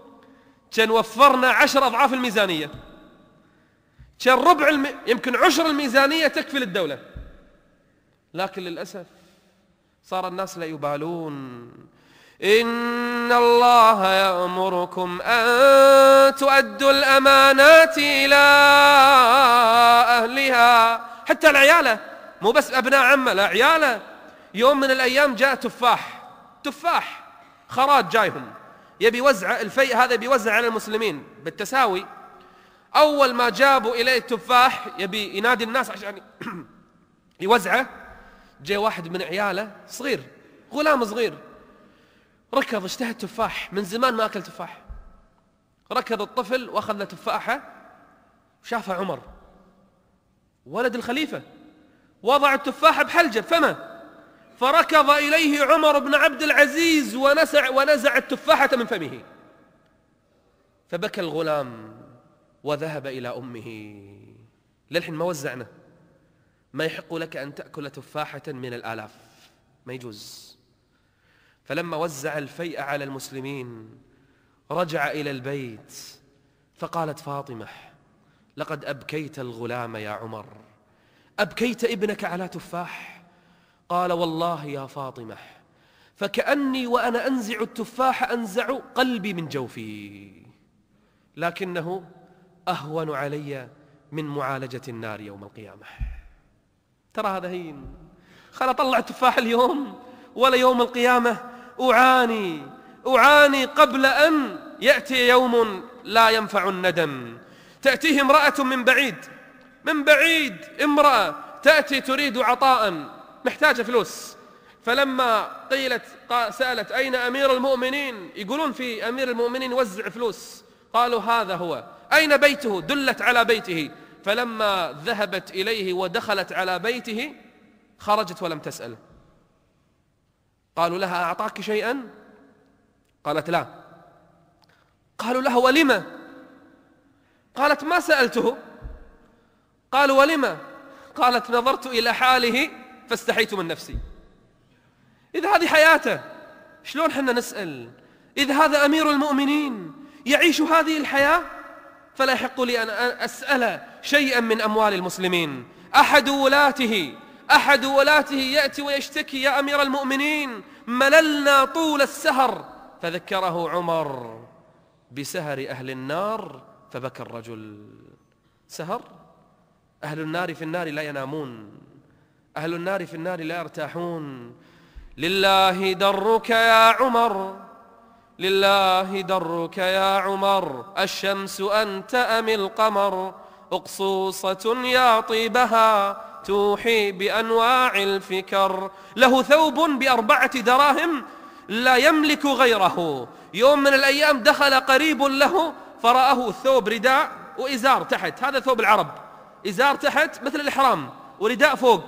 كان وفرنا عشر أضعاف الميزانية كان ربع الم... يمكن عشر الميزانية تكفي للدولة لكن للأسف صار الناس لا يبالون إن الله يأمركم أن تؤدوا الأمانات إلى أهلها حتى لعياله مو بس أبناء عمه العيالة يوم من الأيام جاء تفاح تفاح خراج جايهم يبي وزع الفيء هذا بيوزع على المسلمين بالتساوي أول ما جابوا إليه التفاح يبي ينادي الناس عشان *clears throat* يوزعه جاء واحد من عياله صغير غلام صغير ركض اشتهى التفاح من زمان ما أكل تفاح ركض الطفل وأخذ له تفاحة شافها عمر ولد الخليفة وضع التفاحة بحلجة بفمه فركض إليه عمر بن عبد العزيز ونزع, ونزع التفاحة من فمه فبكى الغلام وذهب إلى أمه للحين ما وزعنا ما يحق لك أن تأكل تفاحة من الآلاف ما يجوز فلما وزع الفيء على المسلمين رجع إلى البيت فقالت فاطمة لقد أبكيت الغلام يا عمر أبكيت ابنك على تفاح قال والله يا فاطمة فكأني وأنا أنزع التفاح أنزع قلبي من جوفي لكنه أهون علي من معالجة النار يوم القيامة ترى هذا هين خلا أطلع التفاح اليوم ولا يوم القيامة أعاني أعاني قبل أن يأتي يوم لا ينفع الندم تأتيه امرأة من بعيد من بعيد امرأة تأتي تريد عطاء محتاجة فلوس فلما قيلت سألت أين أمير المؤمنين يقولون في أمير المؤمنين وزع فلوس قالوا هذا هو أين بيته دلت على بيته فلما ذهبت إليه ودخلت على بيته خرجت ولم تسأل قالوا لها أعطاك شيئا قالت لا قالوا لها ولم قالت ما سألته قالوا ولم قالت نظرت إلى حاله فاستحيت من نفسي إذا هذه حياته شلون حنا نسأل إذا هذا أمير المؤمنين يعيش هذه الحياة فلا يحق لي أن أسأل شيئا من أموال المسلمين أحد ولاته أحد ولاته يأتي ويشتكي يا أمير المؤمنين مللنا طول السهر فذكره عمر بسهر أهل النار فبكى الرجل سهر أهل النار في النار لا ينامون أهل النار في النار لا يرتاحون لله درك يا عمر لله درك يا عمر الشمس أنت أم القمر أقصوصة يا طيبها توحي بأنواع الفكر له ثوب بأربعة دراهم لا يملك غيره يوم من الأيام دخل قريب له فرآه ثوب رداء وإزار تحت هذا ثوب العرب إزار تحت مثل الإحرام ورداء فوق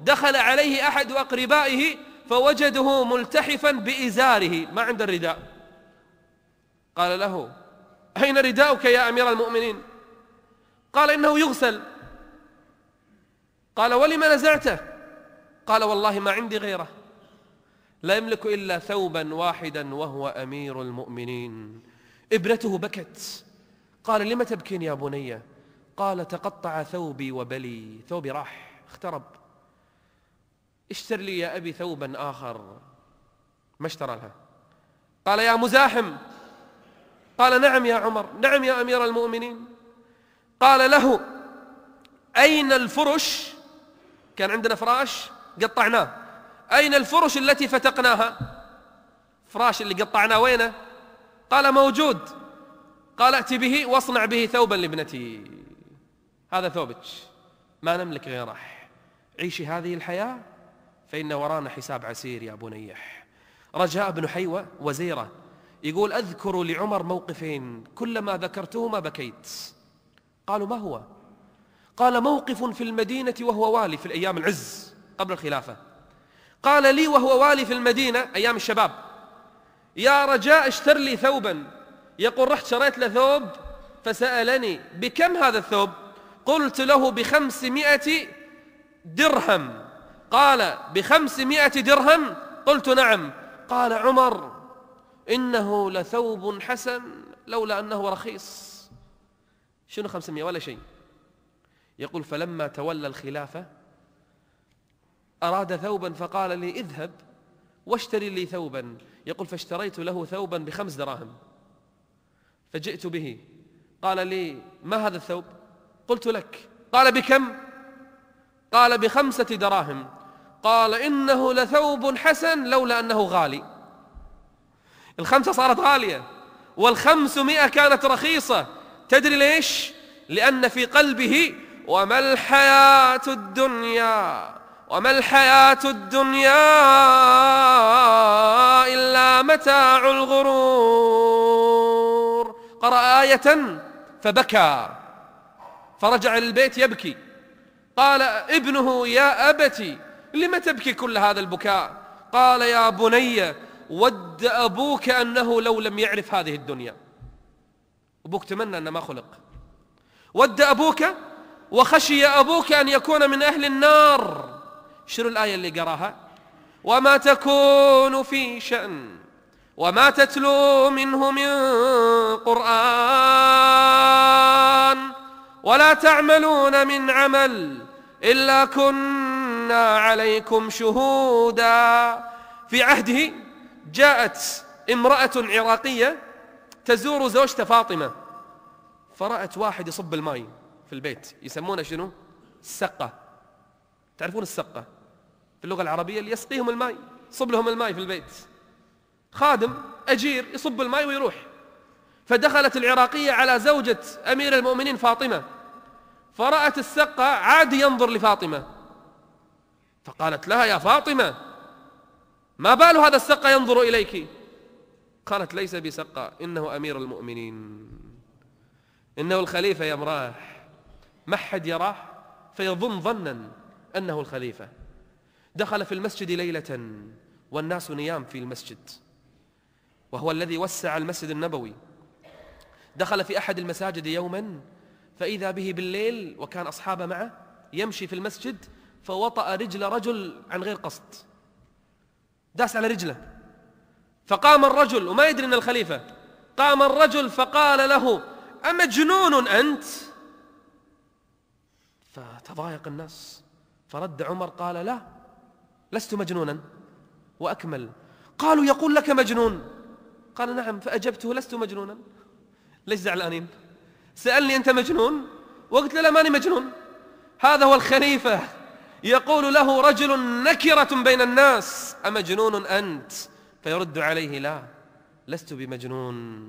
دخل عليه أحد أقربائه فوجده ملتحفا بإزاره ما عند الرداء قال له أين رداؤك يا أمير المؤمنين قال إنه يغسل قال ولم نزعته قال والله ما عندي غيره لا يملك الا ثوبا واحدا وهو امير المؤمنين ابنته بكت قال لم تبكين يا بني قال تقطع ثوبي وبلي ثوبي راح اخترب اشتر لي يا ابي ثوبا اخر ما اشترى لها قال يا مزاحم قال نعم يا عمر نعم يا امير المؤمنين قال له اين الفرش كان عندنا فراش قطعناه أين الفرش التي فتقناها فراش اللي قطعناه وينه قال موجود قال ائت به واصنع به ثوبا لابنتي هذا ثوبك ما نملك غيره عيشي هذه الحياة فإن ورانا حساب عسير يا بنيح رجاء بن حيوة وزيرة يقول أذكر لعمر موقفين كلما ذكرتهما بكيت قالوا ما هو قال موقف في المدينة وهو والي في الأيام العز قبل الخلافة قال لي وهو والي في المدينة أيام الشباب يا رجاء اشتر لي ثوبا يقول رحت شريت له ثوب فسألني بكم هذا الثوب قلت له بخمسمائة درهم قال بخمسمائة درهم قلت نعم قال عمر إنه لثوب حسن لولا أنه رخيص شنو خمسمائة ولا شيء يقول فلما تولى الخلافة أراد ثوبا فقال لي اذهب واشتري لي ثوبا يقول فاشتريت له ثوبا بخمس دراهم فجئت به قال لي ما هذا الثوب قلت لك قال بكم قال بخمسة دراهم قال إنه لثوب حسن لولا أنه غالي الخمسة صارت غالية والخمسمائة كانت رخيصة تدري ليش لأن في قلبه وما الحياة الدنيا وما الحياة الدنيا إلا متاع الغرور قرأ آية فبكى فرجع للبيت يبكي قال ابنه يا أبتي لم تبكي كل هذا البكاء قال يا بني ود أبوك أنه لو لم يعرف هذه الدنيا أبوك تمنى أنه ما خلق ود أبوك وخشي أبوك أن يكون من أهل النار شنو الآية اللي قراها وما تكون في شأن وما تتلو منه من قرآن ولا تعملون من عمل إلا كنا عليكم شهودا في عهده جاءت امرأة عراقية تزور زوجته فاطمة فرأت واحد يصب الماء في البيت يسمونه شنو السقة تعرفون السقة في اللغة العربية اللي يسقيهم الماء صب لهم الماء في البيت خادم أجير يصب الماء ويروح فدخلت العراقية على زوجة أمير المؤمنين فاطمة فرأت السقة عادي ينظر لفاطمة فقالت لها يا فاطمة ما بال هذا السقة ينظر إليك قالت ليس بسقة إنه أمير المؤمنين إنه الخليفة يا امراه ما حد يراه فيظن ظنا أنه الخليفة دخل في المسجد ليلة والناس نيام في المسجد وهو الذي وسع المسجد النبوي دخل في أحد المساجد يوما فإذا به بالليل وكان أصحابه معه يمشي في المسجد فوطأ رجل رجل عن غير قصد داس على رجله فقام الرجل وما يدري أن الخليفة قام الرجل فقال له أمجنون أنت؟ فتضايق الناس فرد عمر قال لا لست مجنونا وأكمل قالوا يقول لك مجنون قال نعم فأجبته لست مجنونا ليش زعلانين سألني أنت مجنون وقلت له لا ماني مجنون هذا هو الخليفة يقول له رجل نكرة بين الناس أمجنون أنت فيرد عليه لا لست بمجنون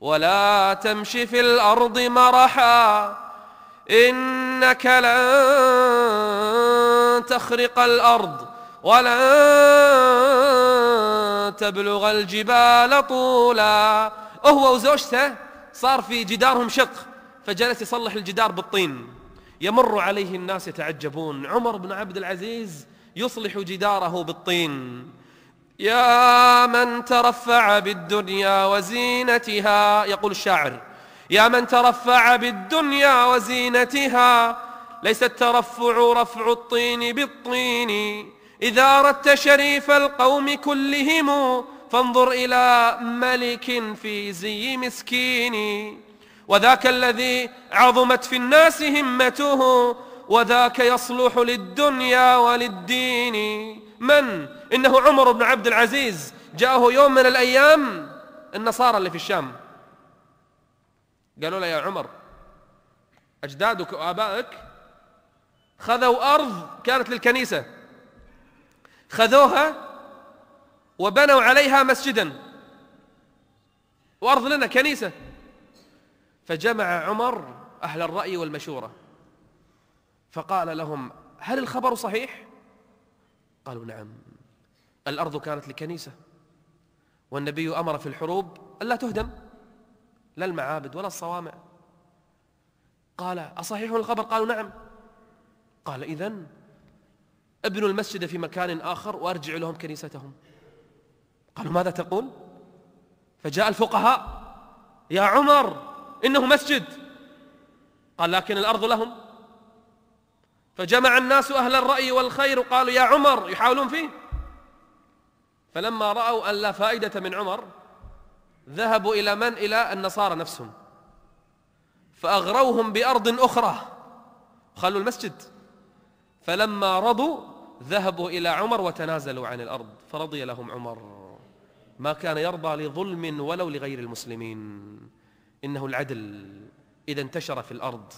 ولا تمشي في الأرض مرحا إن إنك لن تخرق الأرض ولن تبلغ الجبال طولا هو وزوجته صار في جدارهم شق فجلس يصلح الجدار بالطين يمر عليه الناس يتعجبون عمر بن عبد العزيز يصلح جداره بالطين يا من ترفع بالدنيا وزينتها يقول الشاعر يا من ترفع بالدنيا وزينتها ليس الترفع رفع الطين بالطين إذا أردت شريف القوم كلهم فانظر إلى ملك في زي مسكين وذاك الذي عظمت في الناس همته وذاك يصلح للدنيا وللدين من؟ إنه عمر بن عبد العزيز جاءه يوم من الأيام النصارى اللي في الشام قالوا له يا عمر أجدادك وآبائك خذوا أرض كانت للكنيسة خذوها وبنوا عليها مسجدا وأرض لنا كنيسة فجمع عمر أهل الرأي والمشورة فقال لهم هل الخبر صحيح؟ قالوا نعم الأرض كانت لكنيسة والنبي أمر في الحروب ألا تهدم لا المعابد ولا الصوامع قال أصحيح الخبر قالوا نعم قال إذا ابنوا المسجد في مكان آخر وأرجع لهم كنيستهم قالوا ماذا تقول فجاء الفقهاء يا عمر إنه مسجد قال لكن الأرض لهم فجمع الناس أهل الرأي والخير وقالوا يا عمر يحاولون فيه فلما رأوا أن لا فائدة من عمر ذهبوا إلى من؟ إلى النصارى نفسهم فأغروهم بأرض أخرى خلوا المسجد فلما رضوا ذهبوا إلى عمر وتنازلوا عن الأرض فرضي لهم عمر ما كان يرضى لظلم ولو لغير المسلمين إنه العدل إذا انتشر في الأرض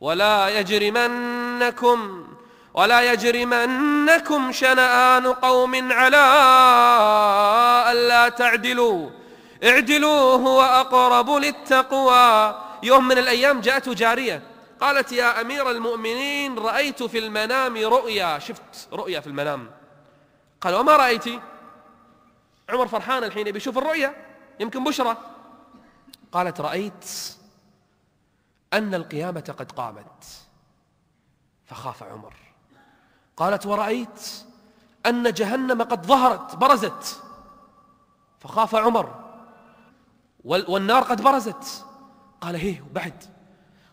ولا يجرمنكم ولا يجرمنكم شنآن قوم على ألا تعدلوا اعدلوا هو أقرب للتقوى يوم من الأيام جاءته جارية قالت يا أمير المؤمنين رأيت في المنام رؤيا شفت رؤيا في المنام قال وما رأيت عمر فرحان الحين يبي يشوف الرؤيا يمكن بشرى قالت رأيت أن القيامة قد قامت فخاف عمر قالت ورأيت أن جهنم قد ظهرت برزت فخاف عمر والنار قد برزت قال هي وبعد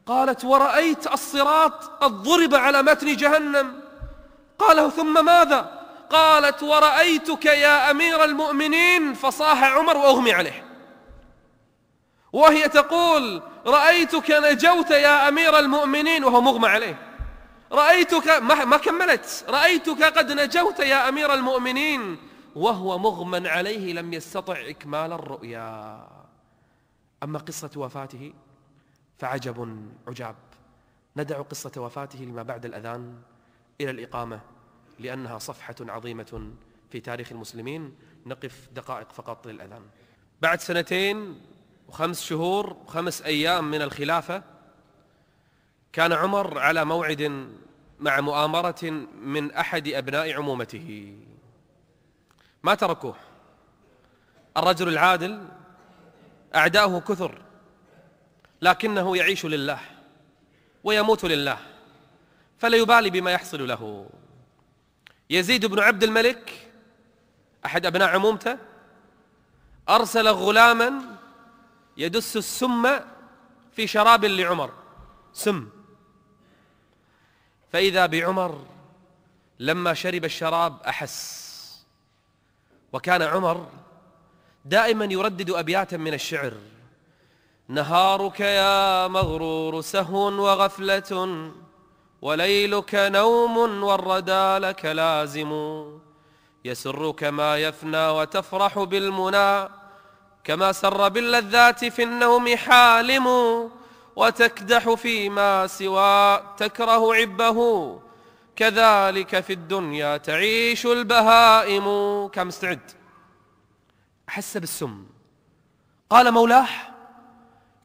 قالت ورأيت الصراط قد ضرب على متن جهنم قاله ثم ماذا قالت ورأيتك يا أمير المؤمنين فصاح عمر وأغمي عليه وهي تقول رأيتك نجوت يا أمير المؤمنين وهو مغمى عليه رأيتك ما, ما كملت رأيتك قد نجوت يا أمير المؤمنين وهو مغمى عليه لم يستطع إكمال الرؤيا أما قصة وفاته فعجب عجاب ندع قصة وفاته لما بعد الأذان إلى الإقامة لأنها صفحة عظيمة في تاريخ المسلمين نقف دقائق فقط للأذان بعد سنتين وخمس شهور وخمس أيام من الخلافة كان عمر على موعد مع مؤامرة من أحد أبناء عمومته ما تركوه الرجل العادل أعداؤه كثر لكنه يعيش لله ويموت لله فلا يبالي بما يحصل له يزيد بن عبد الملك أحد أبناء عمومته أرسل غلاما يدس السم في شراب لعمر سم فإذا بعمر لما شرب الشراب أحس وكان عمر دائما يردد أبياتا من الشعر نهارك يا مغرور سهو وغفلة وليلك نوم والردى لك لازم يسرك ما يفنى وتفرح بالمنى كما سر باللذات في النوم حالم وتكدح فيما سوى تكره عبه كذلك في الدنيا تعيش البهائم كم استعد أحس بالسم قال مولاه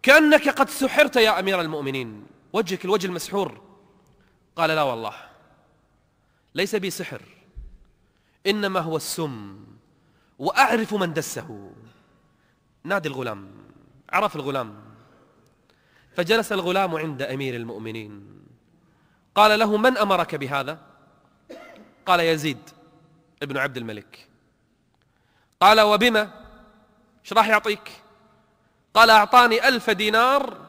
كأنك قد سحرت يا أمير المؤمنين وجهك الوجه المسحور قال لا والله ليس بي سحر إنما هو السم وأعرف من دسه نادي الغلام عرف الغلام فجلس الغلام عند أمير المؤمنين قال له من أمرك بهذا قال يزيد ابن عبد الملك قال وبما ايش راح يعطيك قال أعطاني ألف دينار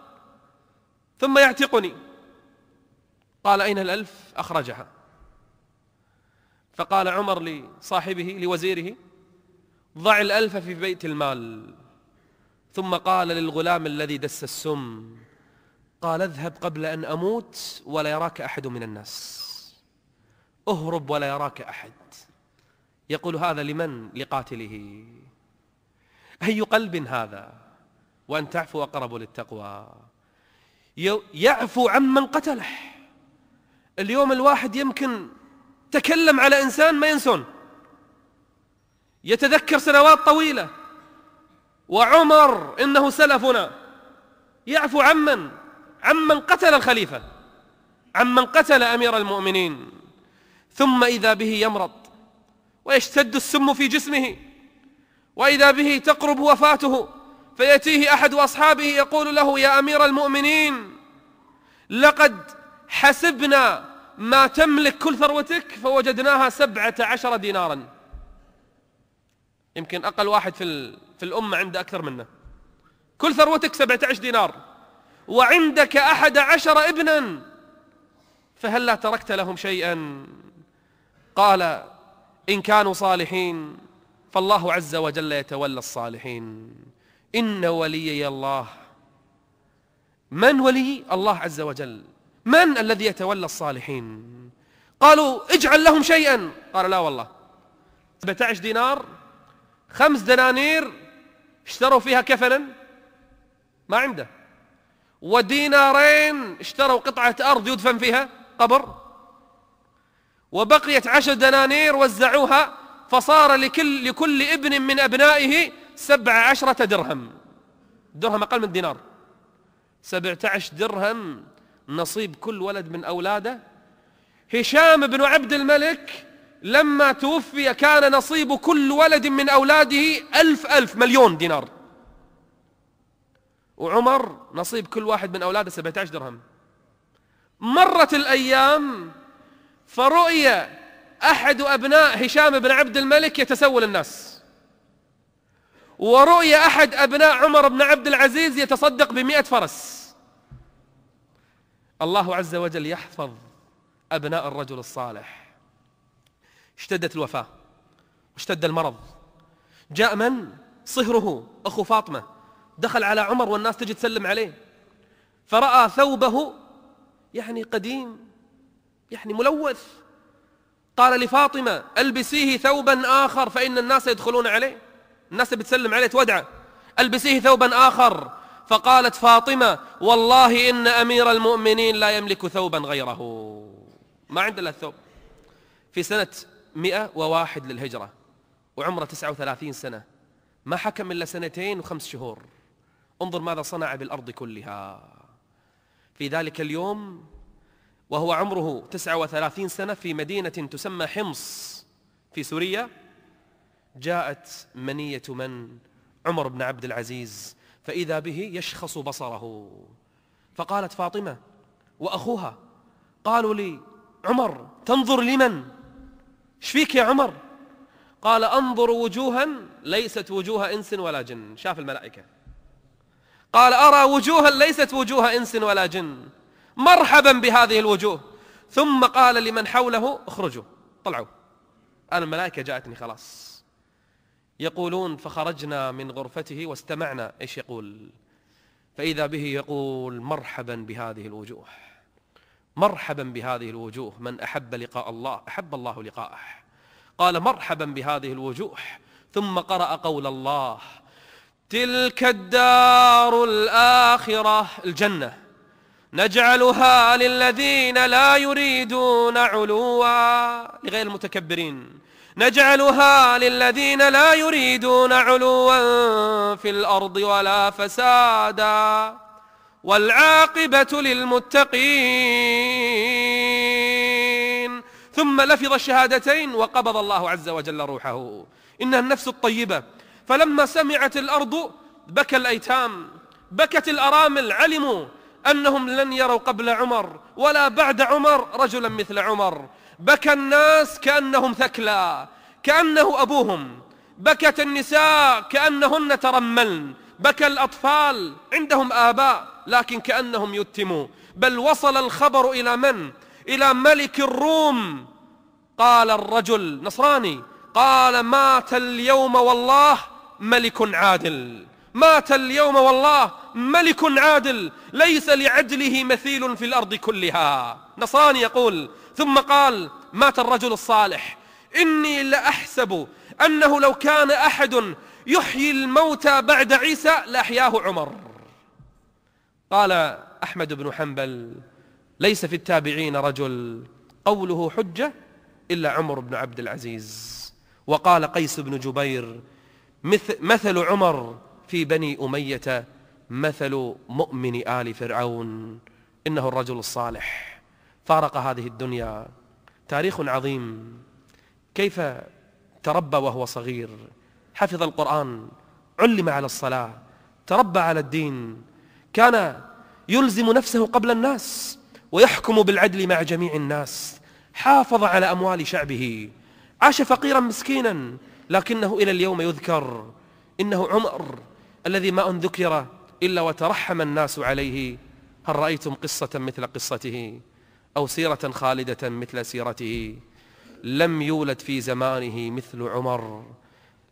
ثم يعتقني قال أين الألف أخرجها فقال عمر لصاحبه لوزيره ضع الألف في بيت المال ثم قال للغلام الذي دس السم قال اذهب قبل أن أموت ولا يراك أحد من الناس اهرب ولا يراك أحد يقول هذا لمن لقاتله أي قلب هذا وأن تعفو أقرب للتقوى يعفو عمن قتله اليوم الواحد يمكن تكلم على إنسان ما ينسون يتذكر سنوات طويلة وعمر إنه سلفنا يعفو عمن عمن قتل الخليفة عمن قتل أمير المؤمنين ثم إذا به يمرض ويشتد السم في جسمه واذا به تقرب وفاته فياتيه احد اصحابه يقول له يا امير المؤمنين لقد حسبنا ما تملك كل ثروتك فوجدناها سبعة عشر دينارا يمكن أقل واحد في, في الأمة عنده أكثر منه كل ثروتك سبعة عشر دينار وعندك أحد عشر ابنا فهل لا تركت لهم شيئا قال إن كانوا صالحين فالله عز وجل يتولى الصالحين إن وليي الله من ولي الله عز وجل من الذي يتولى الصالحين قالوا اجعل لهم شيئا قال لا والله 17 دينار خمس دنانير اشتروا فيها كفنا ما عنده ودينارين اشتروا قطعة أرض يدفن فيها قبر وبقيت عشر دنانير وزعوها فصار لكل, لكل ابن من أبنائه سبع عشرة درهم درهم أقل من دينار سبعة عشر درهم نصيب كل ولد من أولاده هشام بن عبد الملك لما توفي كان نصيب كل ولد من أولاده ألف ألف مليون دينار وعمر نصيب كل واحد من أولاده 17 درهم مرت الأيام فرؤي أحد أبناء هشام بن عبد الملك يتسول الناس ورؤي أحد أبناء عمر بن عبد العزيز يتصدق بمئة فرس الله عز وجل يحفظ أبناء الرجل الصالح اشتدت الوفاة واشتد المرض جاء من صهره أخو فاطمة دخل على عمر والناس تجي تسلم عليه فرأى ثوبه يعني قديم يعني ملوث قال لفاطمة ألبسيه ثوبا آخر فإن الناس يدخلون عليه الناس بتسلم عليه تودعه ألبسيه ثوبا آخر فقالت فاطمة والله إن أمير المؤمنين لا يملك ثوبا غيره ما عنده إلا الثوب في سنة 101 للهجرة وعمره 39 سنة ما حكم إلا سنتين وخمس شهور انظر ماذا صنع بالأرض كلها في ذلك اليوم وهو عمره 39 سنة في مدينة تسمى حمص في سوريا جاءت منية من عمر بن عبد العزيز فإذا به يشخص بصره فقالت فاطمة وأخوها قالوا لي عمر تنظر لمن شفيك يا عمر قال أنظر وجوها ليست وجوه إنس ولا جن شاف الملائكة قال أرى وجوها ليست وجوه إنس ولا جن مرحبا بهذه الوجوه ثم قال لمن حوله اخرجوا طلعوا أنا الملائكة جاءتني خلاص يقولون فخرجنا من غرفته واستمعنا إيش يقول فإذا به يقول مرحبا بهذه الوجوه مرحبا بهذه الوجوه من أحب لقاء الله أحب الله لقاءه قال مرحبا بهذه الوجوه ثم قرأ قول الله تلك الدار الآخرة الجنة نجعلها للذين لا يريدون علوا لغير المتكبرين نجعلها للذين لا يريدون علوا في الأرض ولا فسادا والعاقبة للمتقين ثم لفظ الشهادتين وقبض الله عز وجل روحه إنها النفس الطيبة فلما سمعت الأرض بكى الأيتام بكت الأرامل علموا أنهم لن يروا قبل عمر ولا بعد عمر رجلا مثل عمر بكى الناس كأنهم ثكلى كأنه أبوهم بكت النساء كأنهن ترملن بكى الأطفال عندهم آباء لكن كأنهم يتموا بل وصل الخبر إلى من؟ إلى ملك الروم قال الرجل نصراني قال مات اليوم والله ملك عادل مات اليوم والله ملك عادل ليس لعدله مثيل في الأرض كلها نصراني يقول ثم قال مات الرجل الصالح إني لأحسب أنه لو كان أحد يحيي الموتى بعد عيسى لأحياه عمر قال أحمد بن حنبل ليس في التابعين رجل قوله حجة إلا عمر بن عبد العزيز وقال قيس بن جبير مثل, عمر في بني أمية مثل مؤمن آل فرعون إنه الرجل الصالح فارق هذه الدنيا تاريخ عظيم كيف تربى وهو صغير حفظ القرآن علم على الصلاة تربى على الدين كان يلزم نفسه قبل الناس ويحكم بالعدل مع جميع الناس حافظ على أموال شعبه عاش فقيرا مسكينا لكنه إلى اليوم يذكر إنه عمر الذي ما أن ذكر إلا وترحم الناس عليه هل رأيتم قصة مثل قصته أو سيرة خالدة مثل سيرته لم يولد في زمانه مثل عمر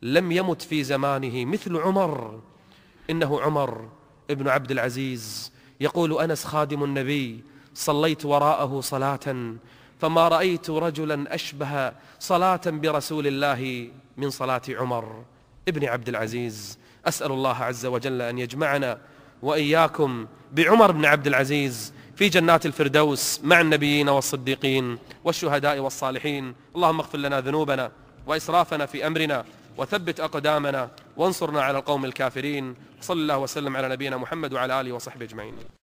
لم يمت في زمانه مثل عمر إنه عمر ابن عبد العزيز يقول أنس خادم النبي صليت وراءه صلاة فما رأيت رجلا أشبه صلاة برسول الله من صلاة عمر ابن عبد العزيز أسأل الله عز وجل أن يجمعنا وإياكم بعمر بن عبد العزيز في جنات الفردوس مع النبيين والصديقين والشهداء والصالحين اللهم اغفر لنا ذنوبنا وإسرافنا في أمرنا وثبت أقدامنا وانصرنا على القوم الكافرين صلى الله وسلم على نبينا محمد وعلى آله وصحبه أجمعين